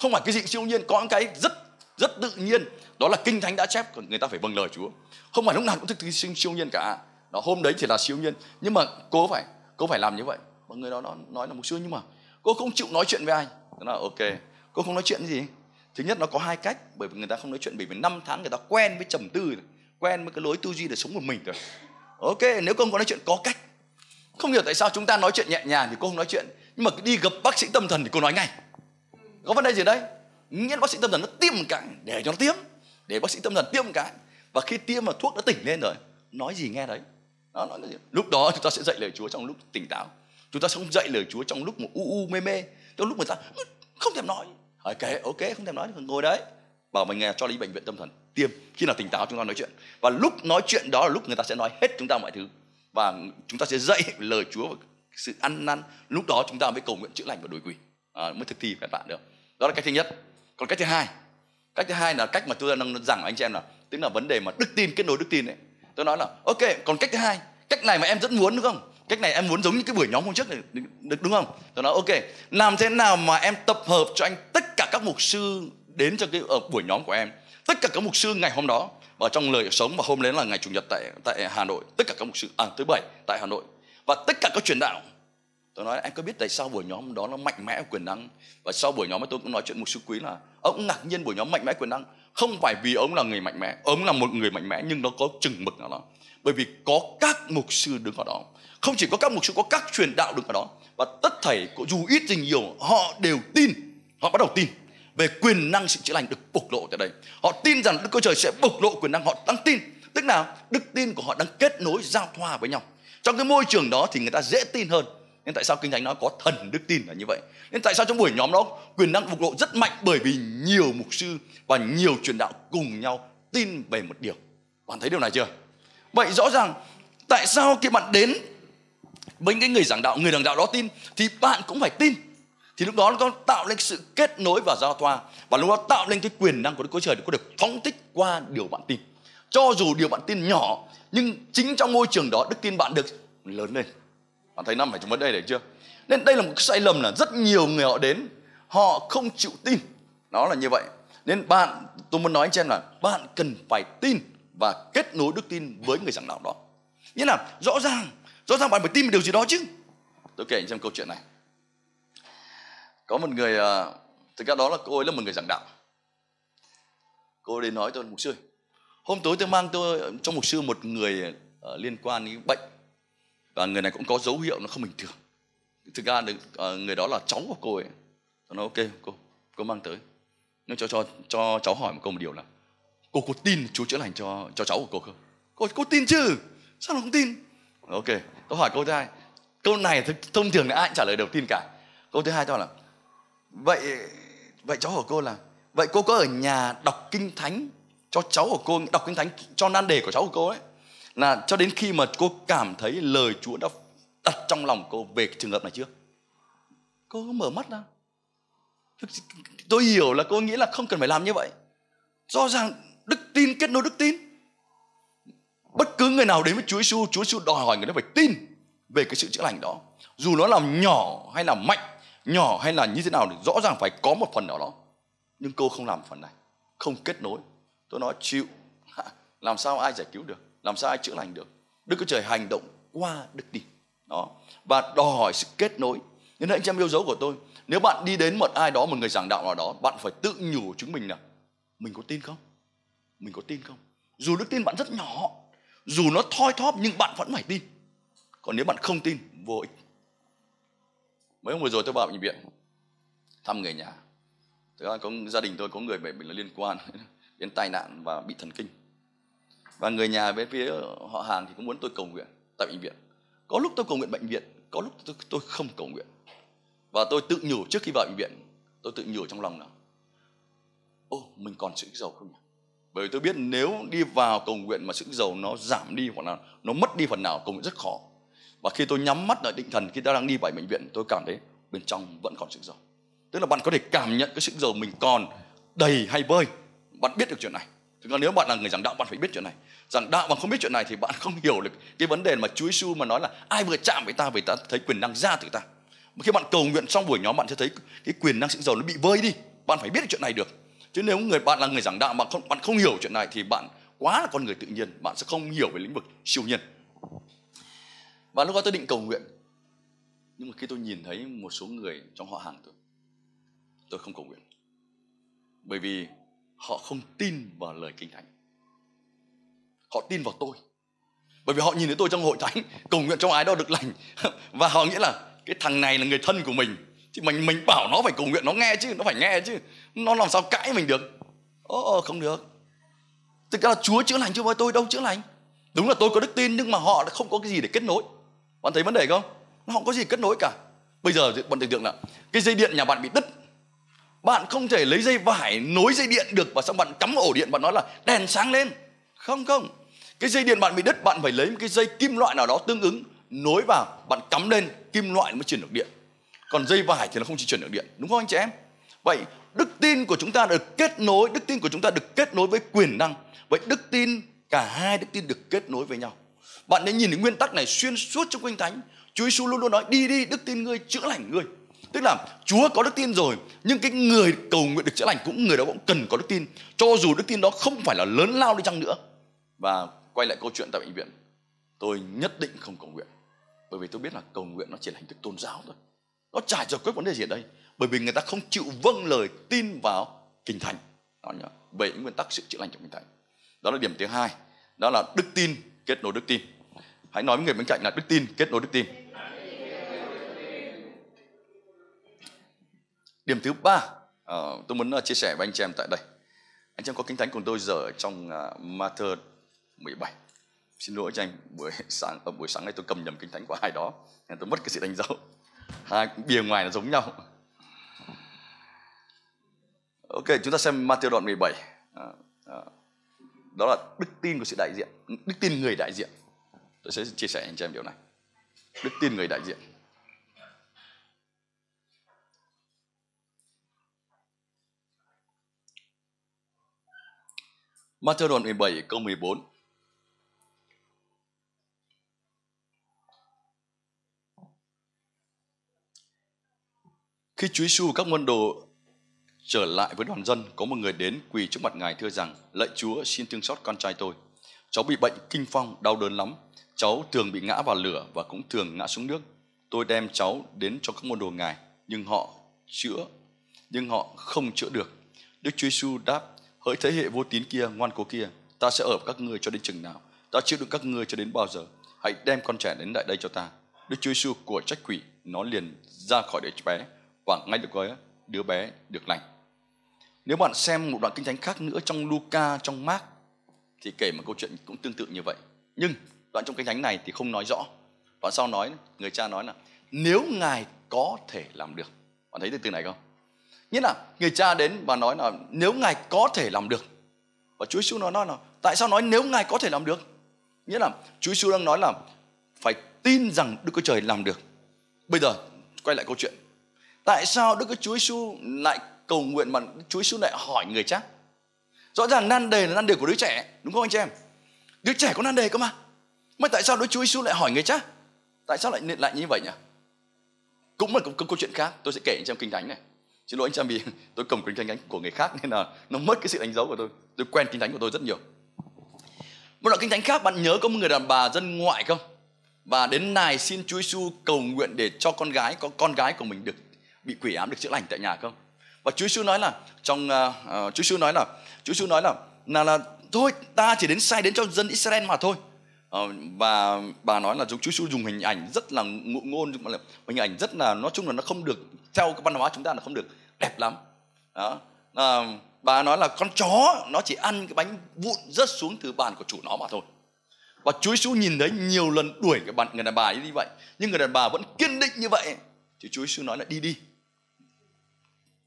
không phải cái gì siêu nhiên có những cái rất rất tự nhiên đó là kinh thánh đã chép người ta phải vâng lời chúa không phải lúc nào cũng thực thi siêu, nhiên cả đó hôm đấy chỉ là siêu nhiên nhưng mà cô phải cô phải làm như vậy mọi người đó nó nói là một xưa nhưng mà cô không chịu nói chuyện với ai, đó là ok cô không nói chuyện gì thứ nhất nó có hai cách bởi vì người ta không nói chuyện bởi vì năm tháng người ta quen với trầm tư quen với cái lối tư duy để sống của mình rồi ok nếu không có nói chuyện có cách không hiểu tại sao chúng ta nói chuyện nhẹ nhàng thì cô không nói chuyện nhưng mà đi gặp bác sĩ tâm thần thì cô nói ngay có vấn đề gì đấy nghĩa là bác sĩ tâm thần nó tiêm một cái để cho nó tiêm để bác sĩ tâm thần tiêm một cái và khi tiêm mà thuốc đã tỉnh lên rồi nói gì nghe đấy nó nói gì? lúc đó chúng ta sẽ dạy lời chúa trong lúc tỉnh táo chúng ta sẽ không dạy lời chúa trong lúc mà u u mê mê trong lúc người ta không thèm nói ok ok không thèm nói ngồi đấy bảo mình nghe à, cho đi bệnh viện tâm thần tiêm khi nào tỉnh táo chúng ta nói chuyện và lúc nói chuyện đó là lúc người ta sẽ nói hết chúng ta mọi thứ và chúng ta sẽ dạy lời Chúa và sự ăn năn lúc đó chúng ta mới cầu nguyện chữa lành và đối quỷ à, mới thực thi các bạn được đó là cách thứ nhất còn cách thứ hai cách thứ hai là cách mà tôi đang rằng anh chị em là tức là vấn đề mà đức tin kết nối đức tin đấy tôi nói là ok còn cách thứ hai cách này mà em rất muốn đúng không cách này em muốn giống như cái buổi nhóm hôm trước này được đúng không tôi nói ok làm thế nào mà em tập hợp cho anh tất cả các mục sư đến cho cái ở ờ, buổi nhóm của em tất cả các mục sư ngày hôm đó và trong lời sống và hôm đến là ngày chủ nhật tại tại Hà Nội tất cả các mục sư à, thứ bảy tại Hà Nội và tất cả các truyền đạo tôi nói em có biết tại sao buổi nhóm đó nó mạnh mẽ quyền năng và sau buổi nhóm tôi cũng nói chuyện mục sư quý là ông ngạc nhiên buổi nhóm mạnh mẽ quyền năng không phải vì ông là người mạnh mẽ ông là một người mạnh mẽ nhưng nó có chừng mực nào đó bởi vì có các mục sư đứng ở đó không chỉ có các mục sư có các truyền đạo đứng ở đó và tất thảy dù ít thì nhiều họ đều tin họ bắt đầu tin về quyền năng sự chữa lành được bộc lộ tại đây. Họ tin rằng Đức Chúa Trời sẽ bộc lộ quyền năng họ đang tin. Tức là đức tin của họ đang kết nối giao thoa với nhau. Trong cái môi trường đó thì người ta dễ tin hơn. Nên tại sao Kinh Thánh nói có thần đức tin là như vậy? Nên tại sao trong buổi nhóm đó quyền năng bộc lộ rất mạnh bởi vì nhiều mục sư và nhiều truyền đạo cùng nhau tin về một điều. Bạn thấy điều này chưa? Vậy rõ ràng tại sao khi bạn đến với cái người giảng đạo, người giảng đạo đó tin thì bạn cũng phải tin thì lúc đó nó tạo nên sự kết nối và giao thoa và lúc đó tạo nên cái quyền năng của Đức Chúa Trời để có được phóng thích qua điều bạn tin cho dù điều bạn tin nhỏ nhưng chính trong môi trường đó đức tin bạn được lớn lên bạn thấy năm phải chúng vấn đây đấy chưa nên đây là một sai lầm là rất nhiều người họ đến họ không chịu tin đó là như vậy nên bạn tôi muốn nói cho em là bạn cần phải tin và kết nối đức tin với người giảng đạo đó như là rõ ràng rõ ràng bạn phải tin một điều gì đó chứ tôi kể anh em câu chuyện này có một người à, thực ra đó là cô ấy là một người giảng đạo cô ấy đến nói tôi mục sư hôm tối tôi mang tôi trong mục sư một người uh, liên quan đến bệnh và người này cũng có dấu hiệu nó không bình thường thực ra được uh, người đó là cháu của cô ấy tôi nói ok cô cô mang tới nó cho cho cho cháu hỏi một câu một điều là cô có tin chú chữa lành cho cho cháu của cô không cô cô tin chứ sao nó không tin ok tôi hỏi câu thứ hai câu này thông thường là ai cũng trả lời đầu tin cả câu thứ hai cho là vậy vậy cháu hỏi cô là vậy cô có ở nhà đọc kinh thánh cho cháu của cô đọc kinh thánh cho nan đề của cháu của cô ấy là cho đến khi mà cô cảm thấy lời Chúa đã đặt trong lòng cô về trường hợp này chưa cô mở mắt ra tôi hiểu là cô nghĩ là không cần phải làm như vậy rõ ràng đức tin kết nối đức tin bất cứ người nào đến với Chúa Giêsu Chúa Giêsu đòi hỏi người đó phải tin về cái sự chữa lành đó dù nó làm nhỏ hay là mạnh nhỏ hay là như thế nào thì rõ ràng phải có một phần nào đó nhưng cô không làm phần này không kết nối tôi nói chịu làm sao ai giải cứu được làm sao ai chữa lành được đức chúa trời hành động qua đức tin đó và đòi hỏi sự kết nối nên anh chị em yêu dấu của tôi nếu bạn đi đến một ai đó một người giảng đạo nào đó bạn phải tự nhủ chúng mình là mình có tin không mình có tin không dù đức tin bạn rất nhỏ dù nó thoi thóp nhưng bạn vẫn phải tin còn nếu bạn không tin vô ích mấy hôm vừa rồi tôi vào bệnh viện thăm người nhà thực có gia đình tôi có người bệnh bệnh liên quan *laughs* đến tai nạn và bị thần kinh và người nhà bên phía họ hàng thì cũng muốn tôi cầu nguyện tại bệnh viện có lúc tôi cầu nguyện bệnh viện có lúc tôi, tôi không cầu nguyện và tôi tự nhủ trước khi vào bệnh viện tôi tự nhủ trong lòng là ô mình còn sự giàu không nhỉ bởi vì tôi biết nếu đi vào cầu nguyện mà sự giàu nó giảm đi hoặc là nó mất đi phần nào cầu nguyện rất khó và khi tôi nhắm mắt lại định thần khi ta đang đi vào bệnh viện tôi cảm thấy bên trong vẫn còn sự giàu tức là bạn có thể cảm nhận cái sự giàu mình còn đầy hay bơi bạn biết được chuyện này Thế còn nếu bạn là người giảng đạo bạn phải biết chuyện này Giảng đạo mà không biết chuyện này thì bạn không hiểu được Cái vấn đề mà Chúa Giêsu mà nói là Ai vừa chạm với ta vì ta thấy quyền năng ra từ ta Khi bạn cầu nguyện xong buổi nhóm bạn sẽ thấy Cái quyền năng sự giàu nó bị vơi đi Bạn phải biết được chuyện này được Chứ nếu người bạn là người giảng đạo mà không, bạn không hiểu chuyện này Thì bạn quá là con người tự nhiên Bạn sẽ không hiểu về lĩnh vực siêu nhiên và lúc đó tôi định cầu nguyện nhưng mà khi tôi nhìn thấy một số người trong họ hàng tôi tôi không cầu nguyện bởi vì họ không tin vào lời kinh thánh họ tin vào tôi bởi vì họ nhìn thấy tôi trong hội thánh *laughs* cầu nguyện trong ái đó được lành *laughs* và họ nghĩ là cái thằng này là người thân của mình thì mình mình bảo nó phải cầu nguyện nó nghe chứ nó phải nghe chứ nó làm sao cãi mình được ồ không được thực ra là chúa chữa lành chứ với tôi đâu chữa lành đúng là tôi có đức tin nhưng mà họ không có cái gì để kết nối bạn thấy vấn đề không nó không có gì kết nối cả bây giờ bạn tưởng tượng là cái dây điện nhà bạn bị đứt bạn không thể lấy dây vải nối dây điện được và xong bạn cắm ổ điện bạn nói là đèn sáng lên không không cái dây điện bạn bị đứt bạn phải lấy một cái dây kim loại nào đó tương ứng nối vào bạn cắm lên kim loại mới chuyển được điện còn dây vải thì nó không chỉ chuyển được điện đúng không anh chị em vậy đức tin của chúng ta được kết nối đức tin của chúng ta được kết nối với quyền năng vậy đức tin cả hai đức tin được kết nối với nhau bạn nên nhìn thấy nguyên tắc này xuyên suốt trong Kinh Thánh. Chúa Giêsu luôn luôn nói đi đi đức tin ngươi chữa lành ngươi. Tức là Chúa có đức tin rồi Nhưng cái người cầu nguyện được chữa lành cũng người đó cũng cần có đức tin Cho dù đức tin đó không phải là lớn lao đi chăng nữa Và quay lại câu chuyện tại bệnh viện Tôi nhất định không cầu nguyện Bởi vì tôi biết là cầu nguyện nó chỉ là hình thức tôn giáo thôi Nó chả giải quyết vấn đề gì ở đây Bởi vì người ta không chịu vâng lời tin vào kinh thành đó về những nguyên tắc sự chữa lành trong kinh thành Đó là điểm thứ hai Đó là đức tin kết nối đức tin Hãy nói với người bên cạnh là đức tin kết nối đức tin. Điểm thứ ba ờ, tôi muốn ờ, chia sẻ với anh chị em tại đây. Anh chị em có kinh thánh cùng tôi giờ trong uh, Matthew 17. Xin lỗi cho anh buổi *laughs* sáng ở buổi sáng nay tôi cầm nhầm kinh thánh của ai đó nên tôi mất cái sự đánh dấu. Hai bìa ngoài là giống nhau. Ok, chúng ta xem Matthew đoạn 17. À, đó là đức tin của sự đại diện, đức tin người đại diện. Tôi sẽ chia sẻ anh chị em điều này. Đức tin người đại diện. Matthew đoạn 17 câu 14 Khi Chúa Giêsu các môn đồ trở lại với đoàn dân, có một người đến quỳ trước mặt Ngài thưa rằng, lạy Chúa xin thương xót con trai tôi. Cháu bị bệnh kinh phong, đau đớn lắm, Cháu thường bị ngã vào lửa và cũng thường ngã xuống nước. Tôi đem cháu đến cho các môn đồ Ngài, nhưng họ chữa, nhưng họ không chữa được. Đức Chúa Giêsu đáp: Hỡi thế hệ vô tín kia, ngoan cố kia, ta sẽ ở các ngươi cho đến chừng nào? Ta chịu đựng các ngươi cho đến bao giờ? Hãy đem con trẻ đến lại đây cho ta. Đức Chúa Giêsu của trách quỷ nó liền ra khỏi đứa bé và ngay được ấy đứa bé được lành. Nếu bạn xem một đoạn kinh thánh khác nữa trong Luca, trong Mark thì kể một câu chuyện cũng tương tự như vậy. Nhưng đoạn trong kinh thánh này thì không nói rõ đoạn sau nói người cha nói là nếu ngài có thể làm được bạn thấy từ từ này không nghĩa là người cha đến và nói là nếu ngài có thể làm được và chúa Giêsu nói nói là tại sao nói nếu ngài có thể làm được nghĩa là chúa Giêsu đang nói là phải tin rằng đức chúa trời làm được bây giờ quay lại câu chuyện tại sao đức chúa Giêsu lại cầu nguyện mà chúa Giêsu lại hỏi người cha rõ ràng nan đề là nan đề của đứa trẻ đúng không anh chị em đứa trẻ có nan đề cơ mà mà tại sao đối Chúa Giêsu lại hỏi người cha? Tại sao lại lại như vậy nhỉ? Cũng là một câu chuyện khác, tôi sẽ kể anh em kinh thánh này. Xin lỗi anh chị em vì *laughs* tôi cầm kinh thánh của người khác nên là nó mất cái sự đánh dấu của tôi. Tôi quen kinh thánh của tôi rất nhiều. Một đoạn kinh thánh khác bạn nhớ có một người đàn bà dân ngoại không? và đến nài xin Chúa Giêsu cầu nguyện để cho con gái có con gái của mình được bị quỷ ám được chữa lành tại nhà không? Và Chúa Giêsu nói là trong uh, uh, Chúa Giêsu nói là Chúa Giêsu nói là là là thôi ta chỉ đến sai đến cho dân Israel mà thôi và ờ, bà nói là chúng chú dùng hình ảnh rất là ngụ ngôn nhưng mà là hình ảnh rất là nói chung là nó không được theo cái văn hóa chúng ta là không được đẹp lắm đó à, bà nói là con chó nó chỉ ăn cái bánh vụn rớt xuống từ bàn của chủ nó mà thôi và chú chú nhìn thấy nhiều lần đuổi cái bạn người đàn bà ấy như vậy nhưng người đàn bà vẫn kiên định như vậy thì chú chú nói là đi đi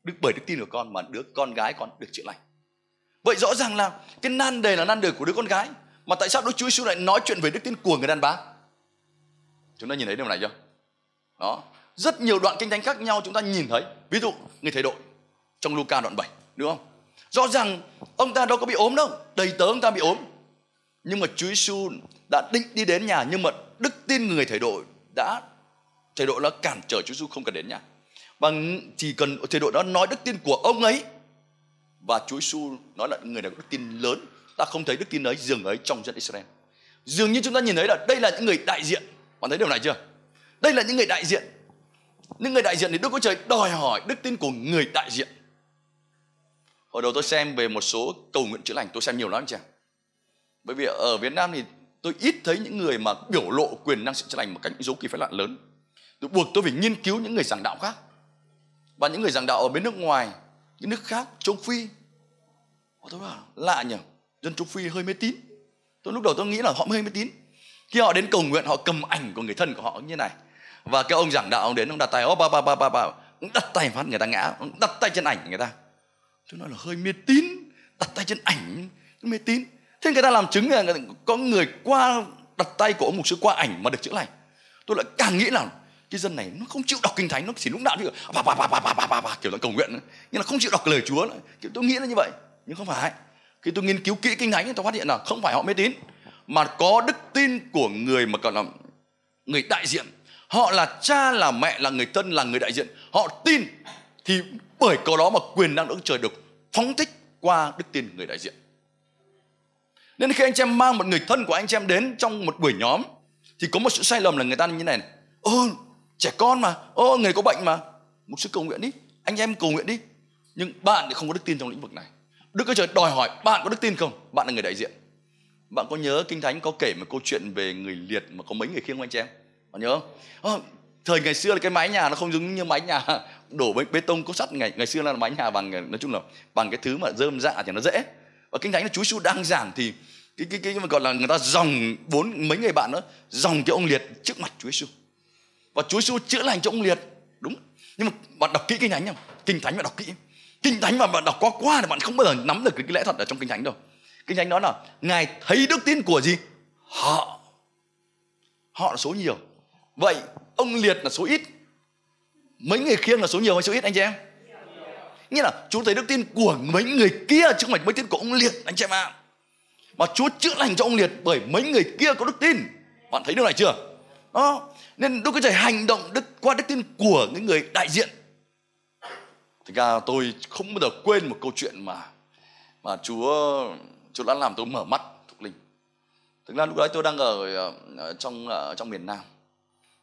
đức bởi đức tin của con mà đứa con gái con được chữa lành vậy rõ ràng là cái nan đề là nan đề của đứa con gái mà tại sao Đức Chúa Giêsu lại nói chuyện về đức tin của người đàn bà? Chúng ta nhìn thấy điều này chưa? Đó. Rất nhiều đoạn kinh thánh khác nhau chúng ta nhìn thấy. Ví dụ người thầy đội trong Luca đoạn 7, đúng không? Rõ ràng ông ta đâu có bị ốm đâu, đầy tớ ông ta bị ốm. Nhưng mà Chúa Giêsu đã định đi đến nhà nhưng mà đức tin người thầy đội đã thầy đội đã cản trở Chúa Giêsu không cần đến nhà. bằng chỉ cần thầy đội đó nói đức tin của ông ấy và Chúa Giêsu nói là người này có đức tin lớn ta không thấy đức tin ấy dường ấy trong dân Israel dường như chúng ta nhìn thấy là đây là những người đại diện bạn thấy điều này chưa đây là những người đại diện những người đại diện thì Đức Chúa Trời đòi hỏi đức tin của người đại diện hồi đầu tôi xem về một số cầu nguyện chữa lành tôi xem nhiều lắm chàng bởi vì ở Việt Nam thì tôi ít thấy những người mà biểu lộ quyền năng sự chữa lành một cách dấu kỳ phép lạ lớn tôi buộc tôi phải nghiên cứu những người giảng đạo khác và những người giảng đạo ở bên nước ngoài những nước khác châu phi tôi bảo lạ nhỉ dân Trung Phi hơi mê tín tôi lúc đầu tôi nghĩ là họ hơi mê tín khi họ đến cầu nguyện họ cầm ảnh của người thân của họ như này và cái ông giảng đạo ông đến ông đặt tay ô ba ba ba ba ba đặt tay phát người ta ngã ông đặt tay trên ảnh người ta tôi nói là hơi mê tín đặt tay trên ảnh mê tín thế người ta làm chứng là có người qua đặt tay của ông mục sư qua ảnh mà được chữa lành tôi lại càng nghĩ là cái dân này nó không chịu đọc kinh thánh nó chỉ lúc nào như ba ba ba ba ba ba bà kiểu là cầu nguyện nhưng là không chịu đọc lời chúa kiểu tôi nghĩ là như vậy nhưng không phải khi tôi nghiên cứu kỹ kinh thánh tôi phát hiện là không phải họ mê tín mà có đức tin của người mà còn là người đại diện họ là cha là mẹ là người thân là người đại diện họ tin thì bởi có đó mà quyền năng đức trời được phóng thích qua đức tin người đại diện nên khi anh chị em mang một người thân của anh chị em đến trong một buổi nhóm thì có một sự sai lầm là người ta như thế này, này ô trẻ con mà ô người có bệnh mà một sự cầu nguyện đi anh em cầu nguyện đi nhưng bạn thì không có đức tin trong lĩnh vực này Đức Chúa Trời đòi hỏi bạn có đức tin không? Bạn là người đại diện. Bạn có nhớ Kinh Thánh có kể một câu chuyện về người liệt mà có mấy người khiêng anh chị em? Bạn nhớ không? Ờ, thời ngày xưa là cái mái nhà nó không giống như mái nhà *laughs* đổ bê, bê tông cốt sắt ngày ngày xưa là mái nhà bằng ờ, nói chung là bằng cái thứ mà dơm dạ thì nó dễ và kinh thánh là chú su đang giảng thì cái cái cái mà gọi là người ta dòng bốn mấy người bạn đó dòng cái ông liệt trước mặt Chúa Giêsu và Chúa Giêsu chữa lành cho ông liệt đúng nhưng mà bạn đọc kỹ kinh thánh không kinh thánh mà đọc kỹ kinh thánh mà bạn đọc qua qua thì bạn không bao giờ nắm được cái lẽ thật ở trong kinh thánh đâu kinh thánh đó là ngài thấy đức tin của gì họ họ là số nhiều vậy ông liệt là số ít mấy người khiêng là số nhiều hay số ít anh chị em nghĩa là chúa thấy đức tin của mấy người kia chứ không phải mấy tin của ông liệt anh chị em ạ à. mà chúa chữa lành cho ông liệt bởi mấy người kia có đức tin bạn thấy điều này chưa đó nên đôi cái hành động đức qua đức tin của những người đại diện Thực ra tôi không bao giờ quên một câu chuyện mà mà Chúa Chúa đã làm tôi mở mắt thuộc linh. Thực ra lúc đấy tôi đang ở, ờ, ở trong ở ờ, trong miền Nam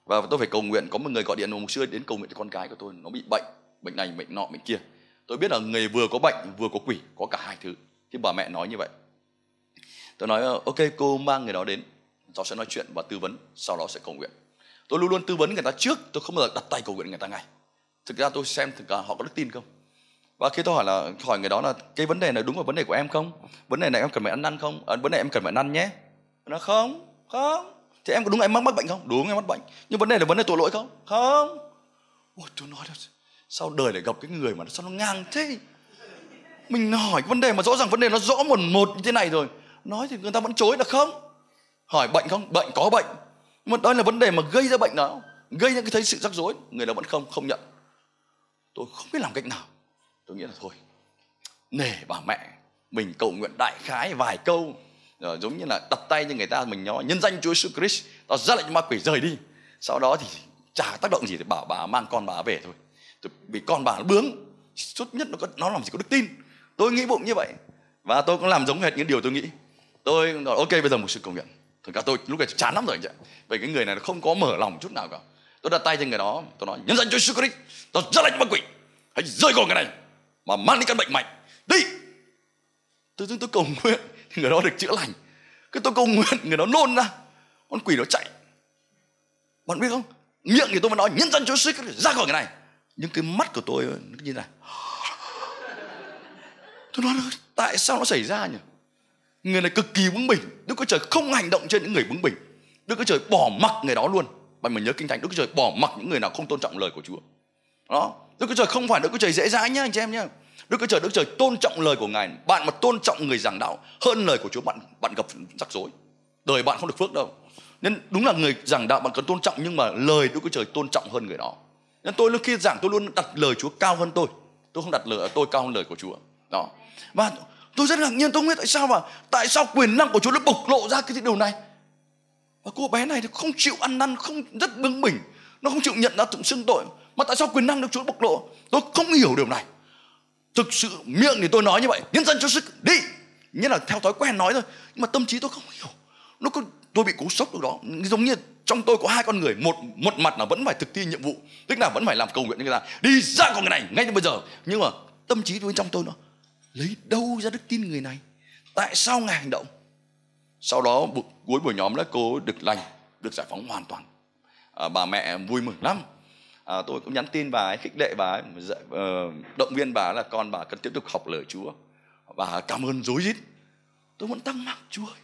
và tôi phải cầu nguyện có một người gọi điện một xưa đến cầu nguyện cho con cái của tôi nó bị bệnh bệnh này bệnh nọ bệnh kia tôi biết là người vừa có bệnh vừa có quỷ có cả hai thứ thì bà mẹ nói như vậy tôi nói ờ, ok cô mang người đó đến cháu sẽ nói chuyện và tư vấn sau đó sẽ cầu nguyện tôi luôn luôn tư vấn người ta trước tôi không bao giờ đặt tay cầu nguyện người ta ngay thực ra tôi xem thực ra họ có đức tin không và khi tôi hỏi là hỏi người đó là cái vấn đề này đúng là vấn đề của em không vấn đề này em cần phải ăn năn không à, vấn đề em cần phải ăn nhé nó không không thì em có đúng là em mắc, mắc bệnh không đúng em mắc bệnh nhưng vấn đề là vấn đề tội lỗi không không ôi tôi nói là sao đời lại gặp cái người mà sao nó ngang thế mình hỏi cái vấn đề mà rõ ràng vấn đề nó rõ một một như thế này rồi nói thì người ta vẫn chối là không hỏi bệnh không bệnh có bệnh nhưng mà đó là vấn đề mà gây ra bệnh nào gây ra cái thấy sự rắc rối người đó vẫn không không nhận tôi không biết làm cách nào tôi nghĩ là thôi nể bà mẹ mình cầu nguyện đại khái vài câu rồi ờ, giống như là đặt tay cho người ta mình nói nhân danh Chúa Jesus Christ tao ra lệnh ma quỷ rời đi sau đó thì chả tác động gì thì bảo bà mang con bà về thôi tôi, bị con bà nó bướng chút nhất nó có, nó làm gì có đức tin tôi nghĩ bụng như vậy và tôi cũng làm giống hệt những điều tôi nghĩ tôi nói ok bây giờ một sự cầu nguyện thật cả tôi lúc này chán lắm rồi anh chị vậy cái người này nó không có mở lòng chút nào cả tôi đặt tay trên người đó tôi nói nhân danh chúa Jesus Christ tôi ra lệnh ma quỷ hãy rơi khỏi người này mà mang đi căn bệnh mạnh đi tự dưng tôi cầu nguyện người đó được chữa lành cái tôi cầu nguyện người đó nôn ra con quỷ nó chạy bạn biết không miệng thì tôi mới nói nhân dân chúa Christ ra khỏi người này nhưng cái mắt của tôi nó như này tôi nói tại sao nó xảy ra nhỉ người này cực kỳ bướng bỉnh đức chúa trời không hành động trên những người bướng bỉnh đức chúa trời bỏ mặc người đó luôn bạn mình nhớ kinh thánh đức chúa trời bỏ mặc những người nào không tôn trọng lời của chúa đó đức chúa trời không phải đức chúa trời dễ dãi nhá anh chị em nhá đức chúa trời đức chúa trời tôn trọng lời của ngài bạn mà tôn trọng người giảng đạo hơn lời của chúa bạn bạn gặp rắc rối đời bạn không được phước đâu nên đúng là người giảng đạo bạn cần tôn trọng nhưng mà lời đức chúa trời tôn trọng hơn người đó nên tôi lúc khi giảng tôi luôn đặt lời chúa cao hơn tôi tôi không đặt lời tôi cao hơn lời của chúa đó và tôi rất ngạc nhiên tôi không biết tại sao mà tại sao quyền năng của chúa nó bộc lộ ra cái điều này và cô bé này thì không chịu ăn năn không rất bướng bỉnh nó không chịu nhận ra tự xưng tội mà tại sao quyền năng được chúa bộc lộ tôi không hiểu điều này thực sự miệng thì tôi nói như vậy nhân dân cho sức đi nghĩa là theo thói quen nói thôi nhưng mà tâm trí tôi không hiểu nó có tôi bị cú sốc lúc đó giống như trong tôi có hai con người một một mặt là vẫn phải thực thi nhiệm vụ tức là vẫn phải làm cầu nguyện như người ta đi ra con người này ngay từ bây giờ nhưng mà tâm trí bên trong tôi nó lấy đâu ra đức tin người này tại sao ngài hành động sau đó cuối buổi nhóm là cô được lành, được giải phóng hoàn toàn. À, bà mẹ vui mừng lắm. À, tôi cũng nhắn tin bà ấy, khích lệ bà ấy, dạ, ờ, động viên bà là con bà cần tiếp tục học lời Chúa. Bà cảm ơn dối rít. Tôi vẫn tăng mắc Chúa ơi.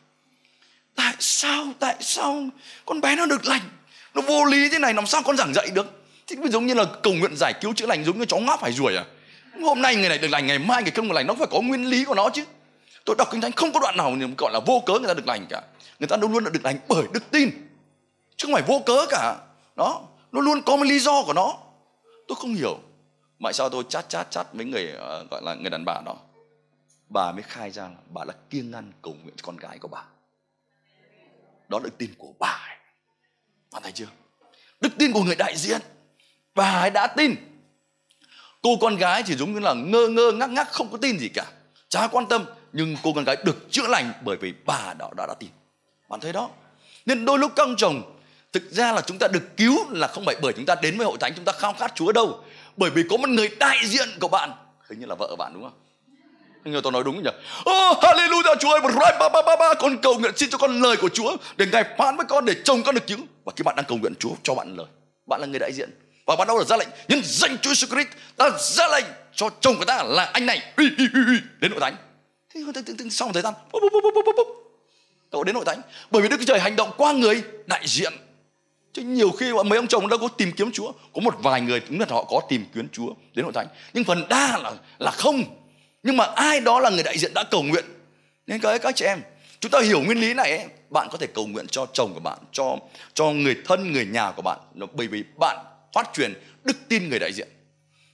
Tại sao, tại sao con bé nó được lành? Nó vô lý thế này làm sao con giảng dạy được? Thì giống như là cầu nguyện giải cứu chữa lành giống như chó ngáp phải ruồi à? Hôm nay người này được lành, ngày mai người không được lành, nó phải có nguyên lý của nó chứ tôi đọc kinh thánh không có đoạn nào gọi là vô cớ người ta được lành cả người ta luôn luôn được lành bởi đức tin chứ không phải vô cớ cả đó nó luôn có một lý do của nó tôi không hiểu tại sao tôi chát chát chát với người uh, gọi là người đàn bà đó bà mới khai ra là bà là kiêng ngăn cầu nguyện cho con gái của bà đó là đức tin của bà ấy. bạn thấy chưa đức tin của người đại diện bà ấy đã tin cô con gái chỉ giống như là ngơ ngơ ngắc ngắc không có tin gì cả chả quan tâm nhưng cô con gái được chữa lành bởi vì bà đó đã, đã tin bạn thấy đó nên đôi lúc con chồng thực ra là chúng ta được cứu là không phải bởi chúng ta đến với hội thánh chúng ta khao khát chúa đâu bởi vì có một người đại diện của bạn hình như là vợ bạn đúng không người tôi nói đúng nhỉ oh, hallelujah chúa ơi ba ba ba ba con cầu nguyện xin cho con lời của chúa để ngài phán với con để chồng con được cứu và khi bạn đang cầu nguyện chúa cho bạn lời bạn là người đại diện và bắt đầu là ra lệnh nhân danh chúa Jesus Christ ta ra lệnh cho chồng của ta là anh này đến hội thánh sau một thời gian búp, búp, búp, búp, búp. cậu đến nội thánh bởi vì đức trời hành động qua người đại diện chứ nhiều khi mấy ông chồng đâu có tìm kiếm chúa có một vài người đúng là họ có tìm kiếm chúa đến nội thánh nhưng phần đa là là không nhưng mà ai đó là người đại diện đã cầu nguyện nên các các chị em chúng ta hiểu nguyên lý này ấy, bạn có thể cầu nguyện cho chồng của bạn cho cho người thân người nhà của bạn bởi vì bạn phát truyền đức tin người đại diện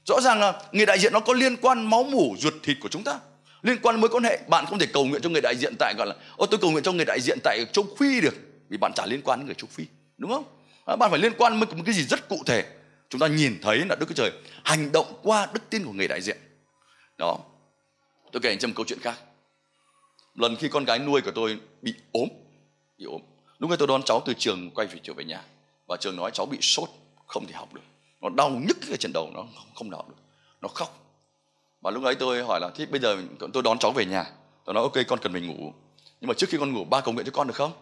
rõ ràng là người đại diện nó có liên quan máu mủ ruột thịt của chúng ta liên quan đến mối quan hệ bạn không thể cầu nguyện cho người đại diện tại gọi là ô tôi cầu nguyện cho người đại diện tại châu phi được vì bạn chả liên quan đến người châu phi đúng không à, bạn phải liên quan với một cái gì rất cụ thể chúng ta nhìn thấy là đức chúa trời hành động qua đức tin của người đại diện đó tôi kể anh một câu chuyện khác lần khi con gái nuôi của tôi bị ốm bị ốm lúc ấy tôi đón cháu từ trường quay về trở về nhà và trường nói cháu bị sốt không thể học được nó đau nhức cái trận đầu nó không, không học được nó khóc và lúc ấy tôi hỏi là thế bây giờ tôi đón cháu về nhà tôi nói ok con cần mình ngủ nhưng mà trước khi con ngủ ba cầu nguyện cho con được không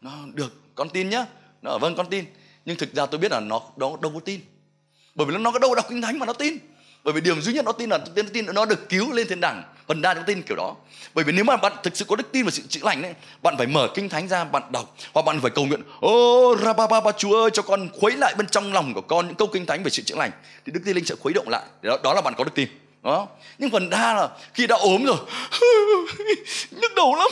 nó được con tin nhá nó vâng con tin nhưng thực ra tôi biết là nó đó đâu có tin bởi vì nó có đâu đọc kinh thánh mà nó tin bởi vì điểm duy nhất nó tin là tin tin nó được cứu lên thiên đàng phần đa trong tin kiểu đó bởi vì nếu mà bạn thực sự có đức tin và sự chữa lành đấy bạn phải mở kinh thánh ra bạn đọc hoặc bạn phải cầu nguyện ô ra ba ba ba chúa ơi cho con khuấy lại bên trong lòng của con những câu kinh thánh về sự chữa lành thì đức tin linh sẽ khuấy động lại đó, đó là bạn có đức tin đúng nhưng phần đa là khi đã ốm rồi *laughs* nhức đầu lắm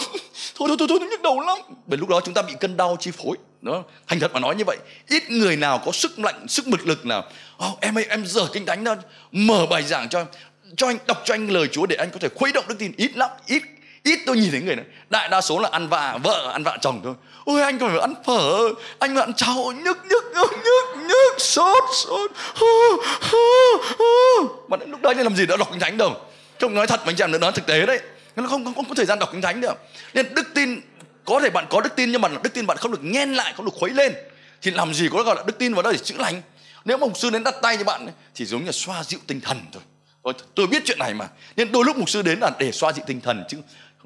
thôi thôi thôi thôi nhức đầu lắm bởi lúc đó chúng ta bị cân đau chi phối đó thành thật mà nói như vậy ít người nào có sức mạnh sức mực lực nào oh, em ơi em dở kinh thánh ra mở bài giảng cho anh cho anh đọc cho anh lời Chúa để anh có thể khuấy động đức tin ít lắm ít ít tôi nhìn thấy người này đại đa số là ăn vạ vợ ăn vạ chồng thôi ôi anh còn phải ăn phở anh mà ăn cháo nhức nhức nhức nhức nhức sốt sốt hư, hư, mà lúc đấy làm gì đã đọc kinh thánh đâu không nói thật mà anh chị em nữa nói thực tế đấy nó không, không không có thời gian đọc kinh thánh được. nên đức tin có thể bạn có đức tin nhưng mà đức tin bạn không được nhen lại không được khuấy lên thì làm gì có gọi là đức tin vào đó để chữa lành nếu mà mục sư đến đặt tay cho bạn ấy, thì giống như xoa dịu tinh thần thôi tôi biết chuyện này mà nên đôi lúc mục sư đến là để xoa dịu tinh thần chứ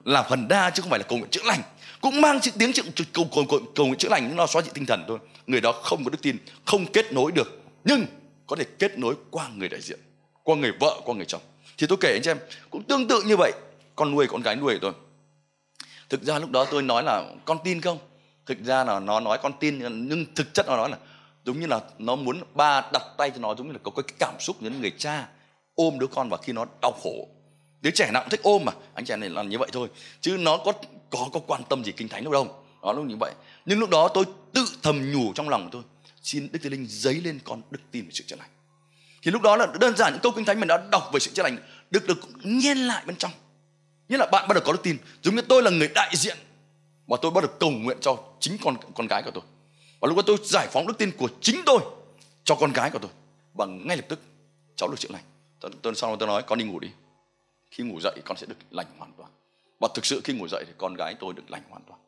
là phần đa chứ không phải là cầu nguyện chữa lành cũng mang tiếng chữ cầu, cầu, cầu, cầu nguyện chữa lành nhưng nó xóa trị tinh thần thôi người đó không có đức tin không kết nối được nhưng có thể kết nối qua người đại diện qua người vợ qua người chồng thì tôi kể anh em cũng tương tự như vậy con nuôi con gái nuôi tôi thực ra lúc đó tôi nói là con tin không thực ra là nó nói con tin nhưng thực chất nó nói là giống như là nó muốn ba đặt tay cho nó giống như là có cái cảm xúc như người cha ôm đứa con và khi nó đau khổ đứa trẻ nào cũng thích ôm mà anh chàng này làm như vậy thôi chứ nó có có có quan tâm gì kinh thánh đâu đâu nó lúc như vậy nhưng lúc đó tôi tự thầm nhủ trong lòng của tôi xin đức tin linh dấy lên con đức tin về sự chữa lành thì lúc đó là đơn giản những câu kinh thánh mình đã đọc về sự chữa lành được được nhen lại bên trong nghĩa là bạn bắt đầu có đức tin giống như tôi là người đại diện và tôi bắt đầu cầu nguyện cho chính con con gái của tôi và lúc đó tôi giải phóng đức tin của chính tôi cho con gái của tôi bằng ngay lập tức cháu được chữa lành tôi, tôi sau đó tôi nói con đi ngủ đi khi ngủ dậy con sẽ được lành hoàn toàn và thực sự khi ngủ dậy thì con gái tôi được lành hoàn toàn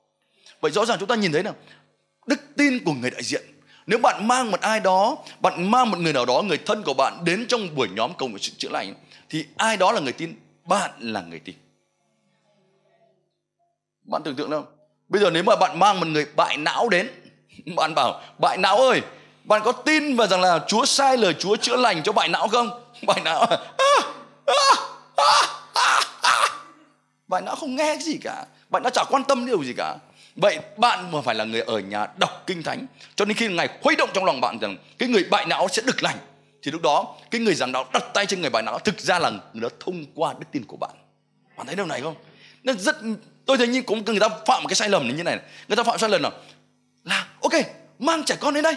vậy rõ ràng chúng ta nhìn thấy nào đức tin của người đại diện nếu bạn mang một ai đó bạn mang một người nào đó người thân của bạn đến trong buổi nhóm cầu nguyện sự chữa lành thì ai đó là người tin bạn là người tin bạn tưởng tượng đâu bây giờ nếu mà bạn mang một người bại não đến bạn bảo bại não ơi bạn có tin vào rằng là chúa sai lời chúa chữa lành cho bại não không bại não *laughs* à, à, à, bạn đã không nghe cái gì cả bạn đã chả quan tâm điều gì cả vậy bạn mà phải là người ở nhà đọc kinh thánh cho nên khi ngài khuấy động trong lòng bạn rằng cái người bại não sẽ được lành thì lúc đó cái người giảng đạo đặt tay trên người bại não thực ra là người đó thông qua đức tin của bạn bạn thấy điều này không nên rất tôi thấy như cũng người ta phạm một cái sai lầm như này, này. người ta phạm sai lầm là là ok mang trẻ con đến đây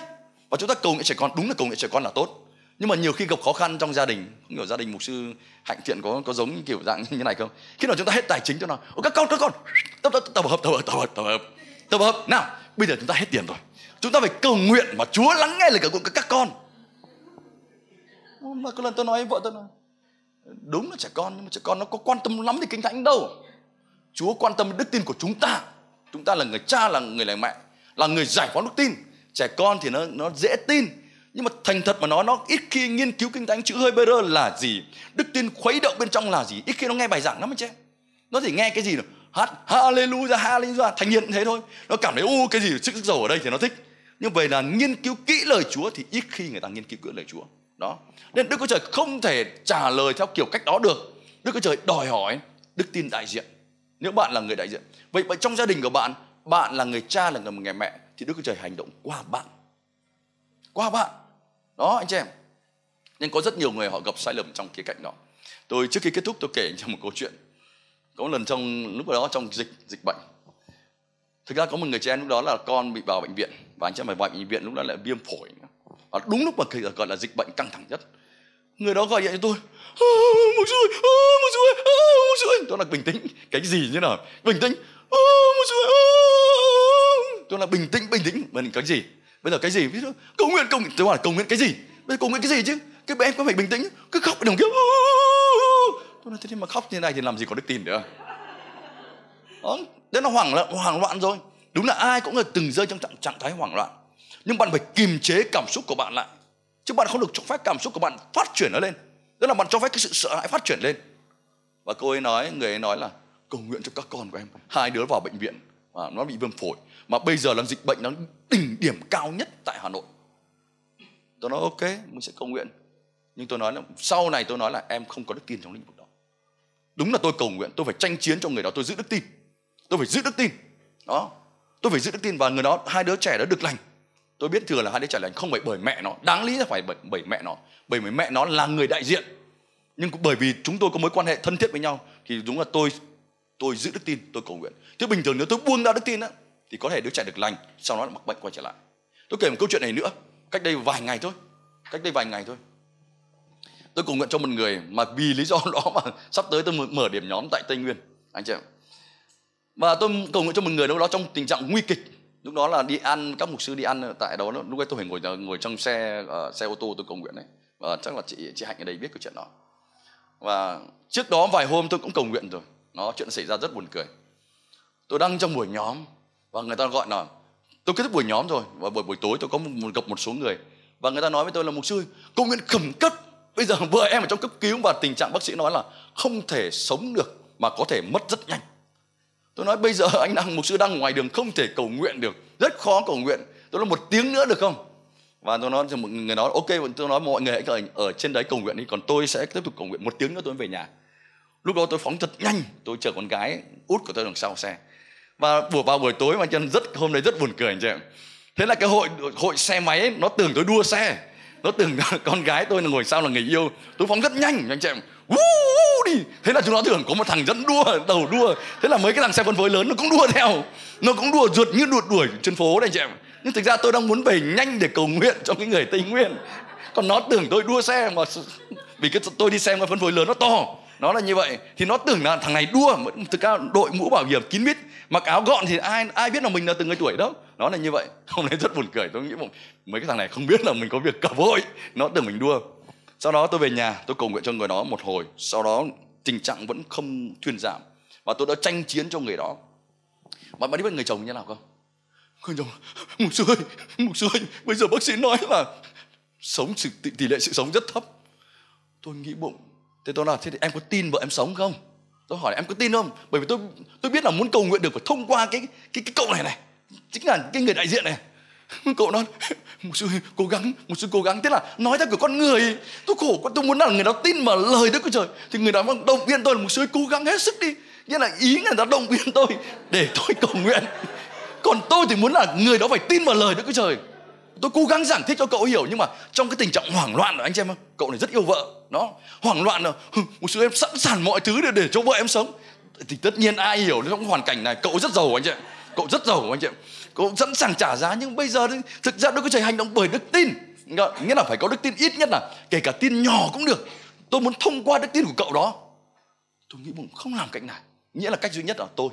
và chúng ta cầu nguyện trẻ con đúng là cầu nguyện trẻ con là tốt nhưng mà nhiều khi gặp khó khăn trong gia đình không hiểu gia đình mục sư hạnh thiện có có giống kiểu dạng như này không khi nào chúng ta hết tài chính cho nó các con các con tập tập tập hợp tập hợp tập hợp tập hợp tập hợp nào bây giờ chúng ta hết tiền rồi chúng ta phải cầu nguyện mà chúa lắng nghe lời cầu nguyện của các con mà có lần tôi nói với vợ tôi nói đúng là trẻ con nhưng mà trẻ con nó có quan tâm lắm thì kinh thánh đâu chúa quan tâm đến đức tin của chúng ta chúng ta là người cha là người là mẹ là người giải phóng đức tin trẻ con thì nó nó dễ tin nhưng mà thành thật mà nói nó ít khi nghiên cứu kinh thánh chữ hơi bơ rơ là gì đức tin khuấy động bên trong là gì ít khi nó nghe bài giảng lắm chứ nó chỉ nghe cái gì nữa hát hallelujah hallelujah thành hiện thế thôi nó cảm thấy u cái gì sức dầu ở đây thì nó thích nhưng về là nghiên cứu kỹ lời chúa thì ít khi người ta nghiên cứu kỹ lời chúa đó nên đức chúa trời không thể trả lời theo kiểu cách đó được đức chúa trời đòi hỏi đức tin đại diện nếu bạn là người đại diện vậy vậy trong gia đình của bạn bạn là người cha là người, người mẹ thì đức chúa trời hành động qua bạn qua bạn đó anh chị em nhưng có rất nhiều người họ gặp sai lầm trong khía cạnh đó tôi trước khi kết thúc tôi kể cho một câu chuyện có một lần trong lúc đó trong dịch dịch bệnh thực ra có một người chị em lúc đó là con bị vào bệnh viện và anh chị em phải vào bệnh viện lúc đó lại viêm phổi và đúng lúc mà gọi là dịch bệnh căng thẳng nhất người đó gọi điện cho tôi một rồi một rồi một rồi tôi là bình tĩnh cái gì như nào bình tĩnh một rồi tôi là bình tĩnh bình tĩnh mình cái gì bây giờ cái gì ví dụ cầu nguyện cầu tôi bảo là cầu nguyện cái gì bây giờ cầu nguyện cái gì chứ cái em có phải bình tĩnh cứ khóc đồng kia tôi nói thế nhưng mà khóc như này thì làm gì có đức tin nữa đó đấy nó hoảng loạn hoảng loạn rồi đúng là ai cũng là từng rơi trong trạng, trạng thái hoảng loạn nhưng bạn phải kiềm chế cảm xúc của bạn lại chứ bạn không được cho phép cảm xúc của bạn phát triển nó lên tức là bạn cho phép cái sự sợ hãi phát triển lên và cô ấy nói người ấy nói là cầu nguyện cho các con của em hai đứa vào bệnh viện và nó bị viêm phổi mà bây giờ là dịch bệnh nó đỉnh điểm cao nhất tại Hà Nội tôi nói ok mình sẽ cầu nguyện nhưng tôi nói là sau này tôi nói là em không có đức tin trong lĩnh vực đó đúng là tôi cầu nguyện tôi phải tranh chiến cho người đó tôi giữ đức tin tôi phải giữ đức tin đó tôi phải giữ đức tin và người đó hai đứa trẻ đó được lành tôi biết thừa là hai đứa trẻ lành không phải bởi mẹ nó đáng lý là phải bởi, bởi mẹ nó bởi vì mẹ nó là người đại diện nhưng cũng bởi vì chúng tôi có mối quan hệ thân thiết với nhau thì đúng là tôi tôi giữ đức tin tôi cầu nguyện Thế bình thường nếu tôi buông ra đức tin á thì có thể đứa trẻ được lành sau đó lại mắc bệnh quay trở lại tôi kể một câu chuyện này nữa cách đây vài ngày thôi cách đây vài ngày thôi tôi cầu nguyện cho một người mà vì lý do *laughs* đó mà sắp tới tôi mở điểm nhóm tại tây nguyên anh chị em và tôi cầu nguyện cho một người lúc đó trong tình trạng nguy kịch lúc đó là đi ăn các mục sư đi ăn tại đó lúc ấy tôi phải ngồi ngồi trong xe uh, xe ô tô tôi cầu nguyện đấy và chắc là chị chị hạnh ở đây biết câu chuyện đó và trước đó vài hôm tôi cũng cầu nguyện rồi nó chuyện xảy ra rất buồn cười tôi đang trong buổi nhóm và người ta gọi là tôi kết thúc buổi nhóm rồi và buổi buổi tối tôi có một, gặp một số người và người ta nói với tôi là mục sư công nguyện khẩn cấp bây giờ vợ em ở trong cấp cứu và tình trạng bác sĩ nói là không thể sống được mà có thể mất rất nhanh tôi nói bây giờ anh đang mục sư đang ngoài đường không thể cầu nguyện được rất khó cầu nguyện tôi nói một tiếng nữa được không và tôi nói một người nói ok vâng, tôi nói mọi người hãy ở, trên đấy cầu nguyện đi còn tôi sẽ tiếp tục cầu nguyện một tiếng nữa tôi về nhà lúc đó tôi phóng thật nhanh tôi chở con gái út của tôi đằng sau xe và buổi vào buổi tối mà chân rất hôm nay rất buồn cười anh chị em thế là cái hội hội xe máy ấy, nó tưởng tôi đua xe nó tưởng *laughs* con gái tôi là ngồi sau là người yêu tôi phóng rất nhanh anh chị em đi thế là chúng nó tưởng có một thằng dẫn đua đầu đua thế là mấy cái thằng xe phân phối lớn nó cũng đua theo nó cũng đua ruột như đua đuổi trên phố này chị em nhưng thực ra tôi đang muốn về nhanh để cầu nguyện cho cái người tây nguyên còn nó tưởng tôi đua xe mà vì cái tôi đi xem cái phân phối lớn nó to nó là như vậy thì nó tưởng là thằng này đua thực ra đội mũ bảo hiểm kín mít mặc áo gọn thì ai ai biết là mình là từng người tuổi đâu nó là như vậy *laughs* hôm nay rất buồn cười tôi nghĩ một mấy cái thằng này không biết là mình có việc cặp hội nó tưởng mình đua sau đó tôi về nhà tôi cầu nguyện cho người đó một hồi sau đó tình trạng vẫn không thuyên giảm và tôi đã tranh chiến cho người đó bạn bạn biết người chồng như thế nào không người chồng mục sư ơi mục sư ơi bây giờ bác sĩ nói là sống tỷ lệ sự sống rất thấp tôi nghĩ bụng Thế tôi nói thế thì em có tin vợ em sống không? Tôi hỏi em có tin không? Bởi vì tôi tôi biết là muốn cầu nguyện được phải thông qua cái cái cái cậu này này, chính là cái người đại diện này. *laughs* Cậu nói một sư cố gắng, một sư cố gắng Thế là nói ra của con người Tôi khổ, tôi muốn là người đó tin vào lời Đức Chúa Trời Thì người đó động viên tôi là một sư cố gắng hết sức đi Nghĩa là ý người đó động viên tôi Để tôi cầu nguyện Còn tôi thì muốn là người đó phải tin vào lời Đức Chúa Trời tôi cố gắng giảng thích cho cậu hiểu nhưng mà trong cái tình trạng hoảng loạn rồi anh chị em cậu này rất yêu vợ nó hoảng loạn rồi một sự em sẵn sàng mọi thứ để để cho vợ em sống thì tất nhiên ai hiểu trong hoàn cảnh này cậu rất giàu anh chị cậu rất giàu anh chị cậu sẵn sàng trả giá nhưng bây giờ thực ra đức chúa trời hành động bởi đức tin nghĩa là phải có đức tin ít nhất là kể cả tin nhỏ cũng được tôi muốn thông qua đức tin của cậu đó tôi nghĩ bụng không làm cách này nghĩa là cách duy nhất là tôi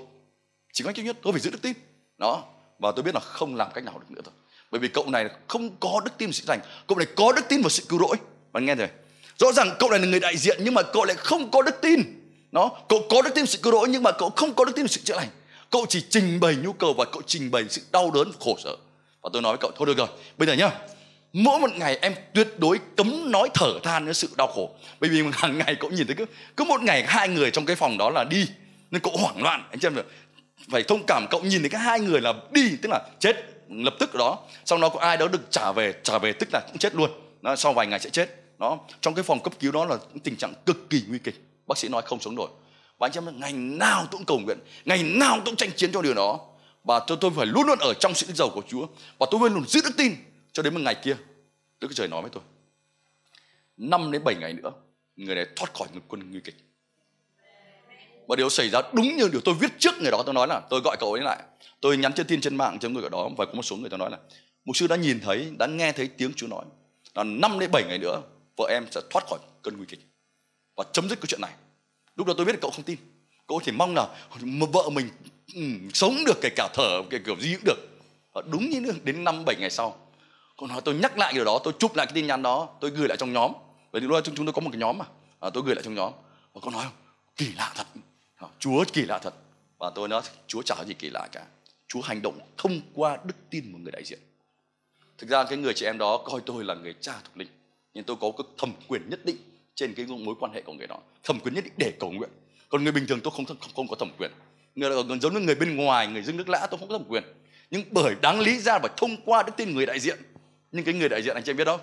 chỉ có cách duy nhất tôi phải giữ đức tin đó và tôi biết là không làm cách nào được nữa thôi bởi vì cậu này không có đức tin sự thành cậu này có đức tin vào sự cứu rỗi bạn nghe rồi rõ ràng cậu này là người đại diện nhưng mà cậu lại không có đức tin nó cậu có đức tin sự cứu rỗi nhưng mà cậu không có đức tin sự chữa lành cậu chỉ trình bày nhu cầu và cậu trình bày sự đau đớn khổ sở và tôi nói với cậu thôi được rồi bây giờ nhá mỗi một ngày em tuyệt đối cấm nói thở than những sự đau khổ bởi vì *laughs* hàng ngày cậu nhìn thấy cứ cứ một ngày hai người trong cái phòng đó là đi nên cậu hoảng loạn anh chị em phải thông cảm cậu nhìn thấy cái hai người là đi tức là chết lập tức đó sau đó có ai đó được trả về trả về tức là cũng chết luôn đó, sau vài ngày sẽ chết đó trong cái phòng cấp cứu đó là tình trạng cực kỳ nguy kịch bác sĩ nói không sống nổi và anh em ngày nào tôi cũng cầu nguyện ngày nào tôi cũng tranh chiến cho điều đó và tôi tôi phải luôn luôn ở trong sự giàu của Chúa và tôi luôn luôn giữ đức tin cho đến một ngày kia Đức Trời nói với tôi năm đến bảy ngày nữa người này thoát khỏi ngực quân nguy kịch và điều xảy ra đúng như điều tôi viết trước người đó tôi nói là tôi gọi cậu ấy lại tôi nhắn trên tin trên mạng cho người đó và có một số người tôi nói là mục sư đã nhìn thấy đã nghe thấy tiếng chúa nói là 5 đến 7 ngày nữa vợ em sẽ thoát khỏi cơn nguy kịch và chấm dứt cái chuyện này lúc đó tôi biết là cậu không tin cậu chỉ mong là vợ mình ừ, sống được kể cả thở kể kiểu gì cũng được và đúng như được đến năm bảy ngày sau còn nói tôi nhắc lại điều đó tôi chụp lại cái tin nhắn đó tôi gửi lại trong nhóm bởi vì lúc đó chúng tôi có một cái nhóm mà à, tôi gửi lại trong nhóm và con nói kỳ lạ thật Ờ, Chúa kỳ lạ thật và tôi nói Chúa chả có gì kỳ lạ cả Chúa hành động thông qua đức tin một người đại diện thực ra cái người chị em đó coi tôi là người cha thuộc linh nhưng tôi có cái thẩm quyền nhất định trên cái mối quan hệ của người đó thẩm quyền nhất định để cầu nguyện còn người bình thường tôi không không, không có thẩm quyền người còn giống như người bên ngoài người dân nước lã tôi không có thẩm quyền nhưng bởi đáng lý ra phải thông qua đức tin người đại diện nhưng cái người đại diện anh chị em biết đâu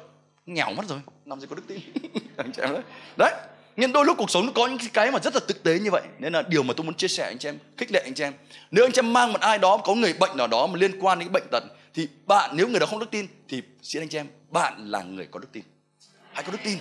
nghèo mất rồi làm gì có đức tin *laughs* anh chị em đấy đấy nhưng đôi lúc cuộc sống nó có những cái mà rất là thực tế như vậy nên là điều mà tôi muốn chia sẻ anh chị em khích lệ anh chị em nếu anh chị em mang một ai đó có người bệnh nào đó mà liên quan đến cái bệnh tật thì bạn nếu người đó không đức tin thì xin anh chị em bạn là người có đức tin hãy có đức tin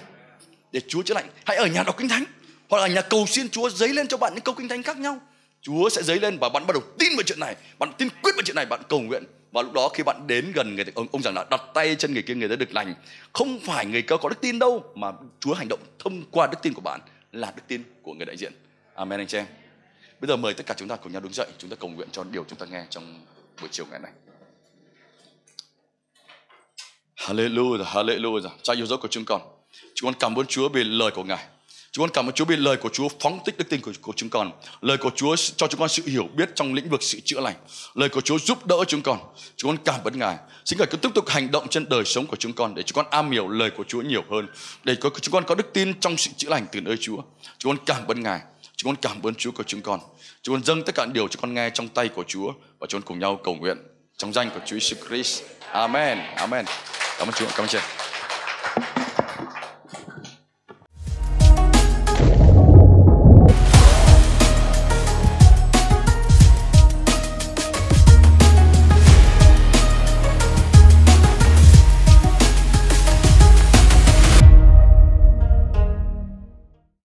để Chúa chữa lành hãy ở nhà đọc kinh thánh hoặc là nhà cầu xin Chúa giấy lên cho bạn những câu kinh thánh khác nhau Chúa sẽ dấy lên và bạn bắt đầu tin vào chuyện này, bạn tin quyết vào chuyện này, bạn cầu nguyện và lúc đó khi bạn đến gần người ông, ông giảng là đặt tay chân người kia người ta được lành không phải người kia có đức tin đâu mà Chúa hành động thông qua đức tin của bạn là đức tin của người đại diện Amen anh chị em bây giờ mời tất cả chúng ta cùng nhau đứng dậy chúng ta cầu nguyện cho điều chúng ta nghe trong buổi chiều ngày này Hallelujah Hallelujah cha yêu dấu của chúng con chúng con cảm ơn Chúa vì lời của Ngài Chúng con cảm ơn Chúa vì lời của Chúa phóng tích đức tin của, của chúng con. Lời của Chúa cho chúng con sự hiểu biết trong lĩnh vực sự chữa lành. Lời của Chúa giúp đỡ chúng con. Chúng con cảm ơn Ngài. Xin Ngài cứ tiếp tục hành động trên đời sống của chúng con để chúng con am hiểu lời của Chúa nhiều hơn. Để có, chúng con có đức tin trong sự chữa lành từ nơi Chúa. Chúng con cảm ơn Ngài. Chúng con cảm ơn Chúa của chúng con. Chúng con dâng tất cả điều chúng con nghe trong tay của Chúa và chúng con cùng nhau cầu nguyện trong danh của Chúa Jesus Christ. Amen. Amen. Cảm ơn Chúa. Cảm ơn Chúa.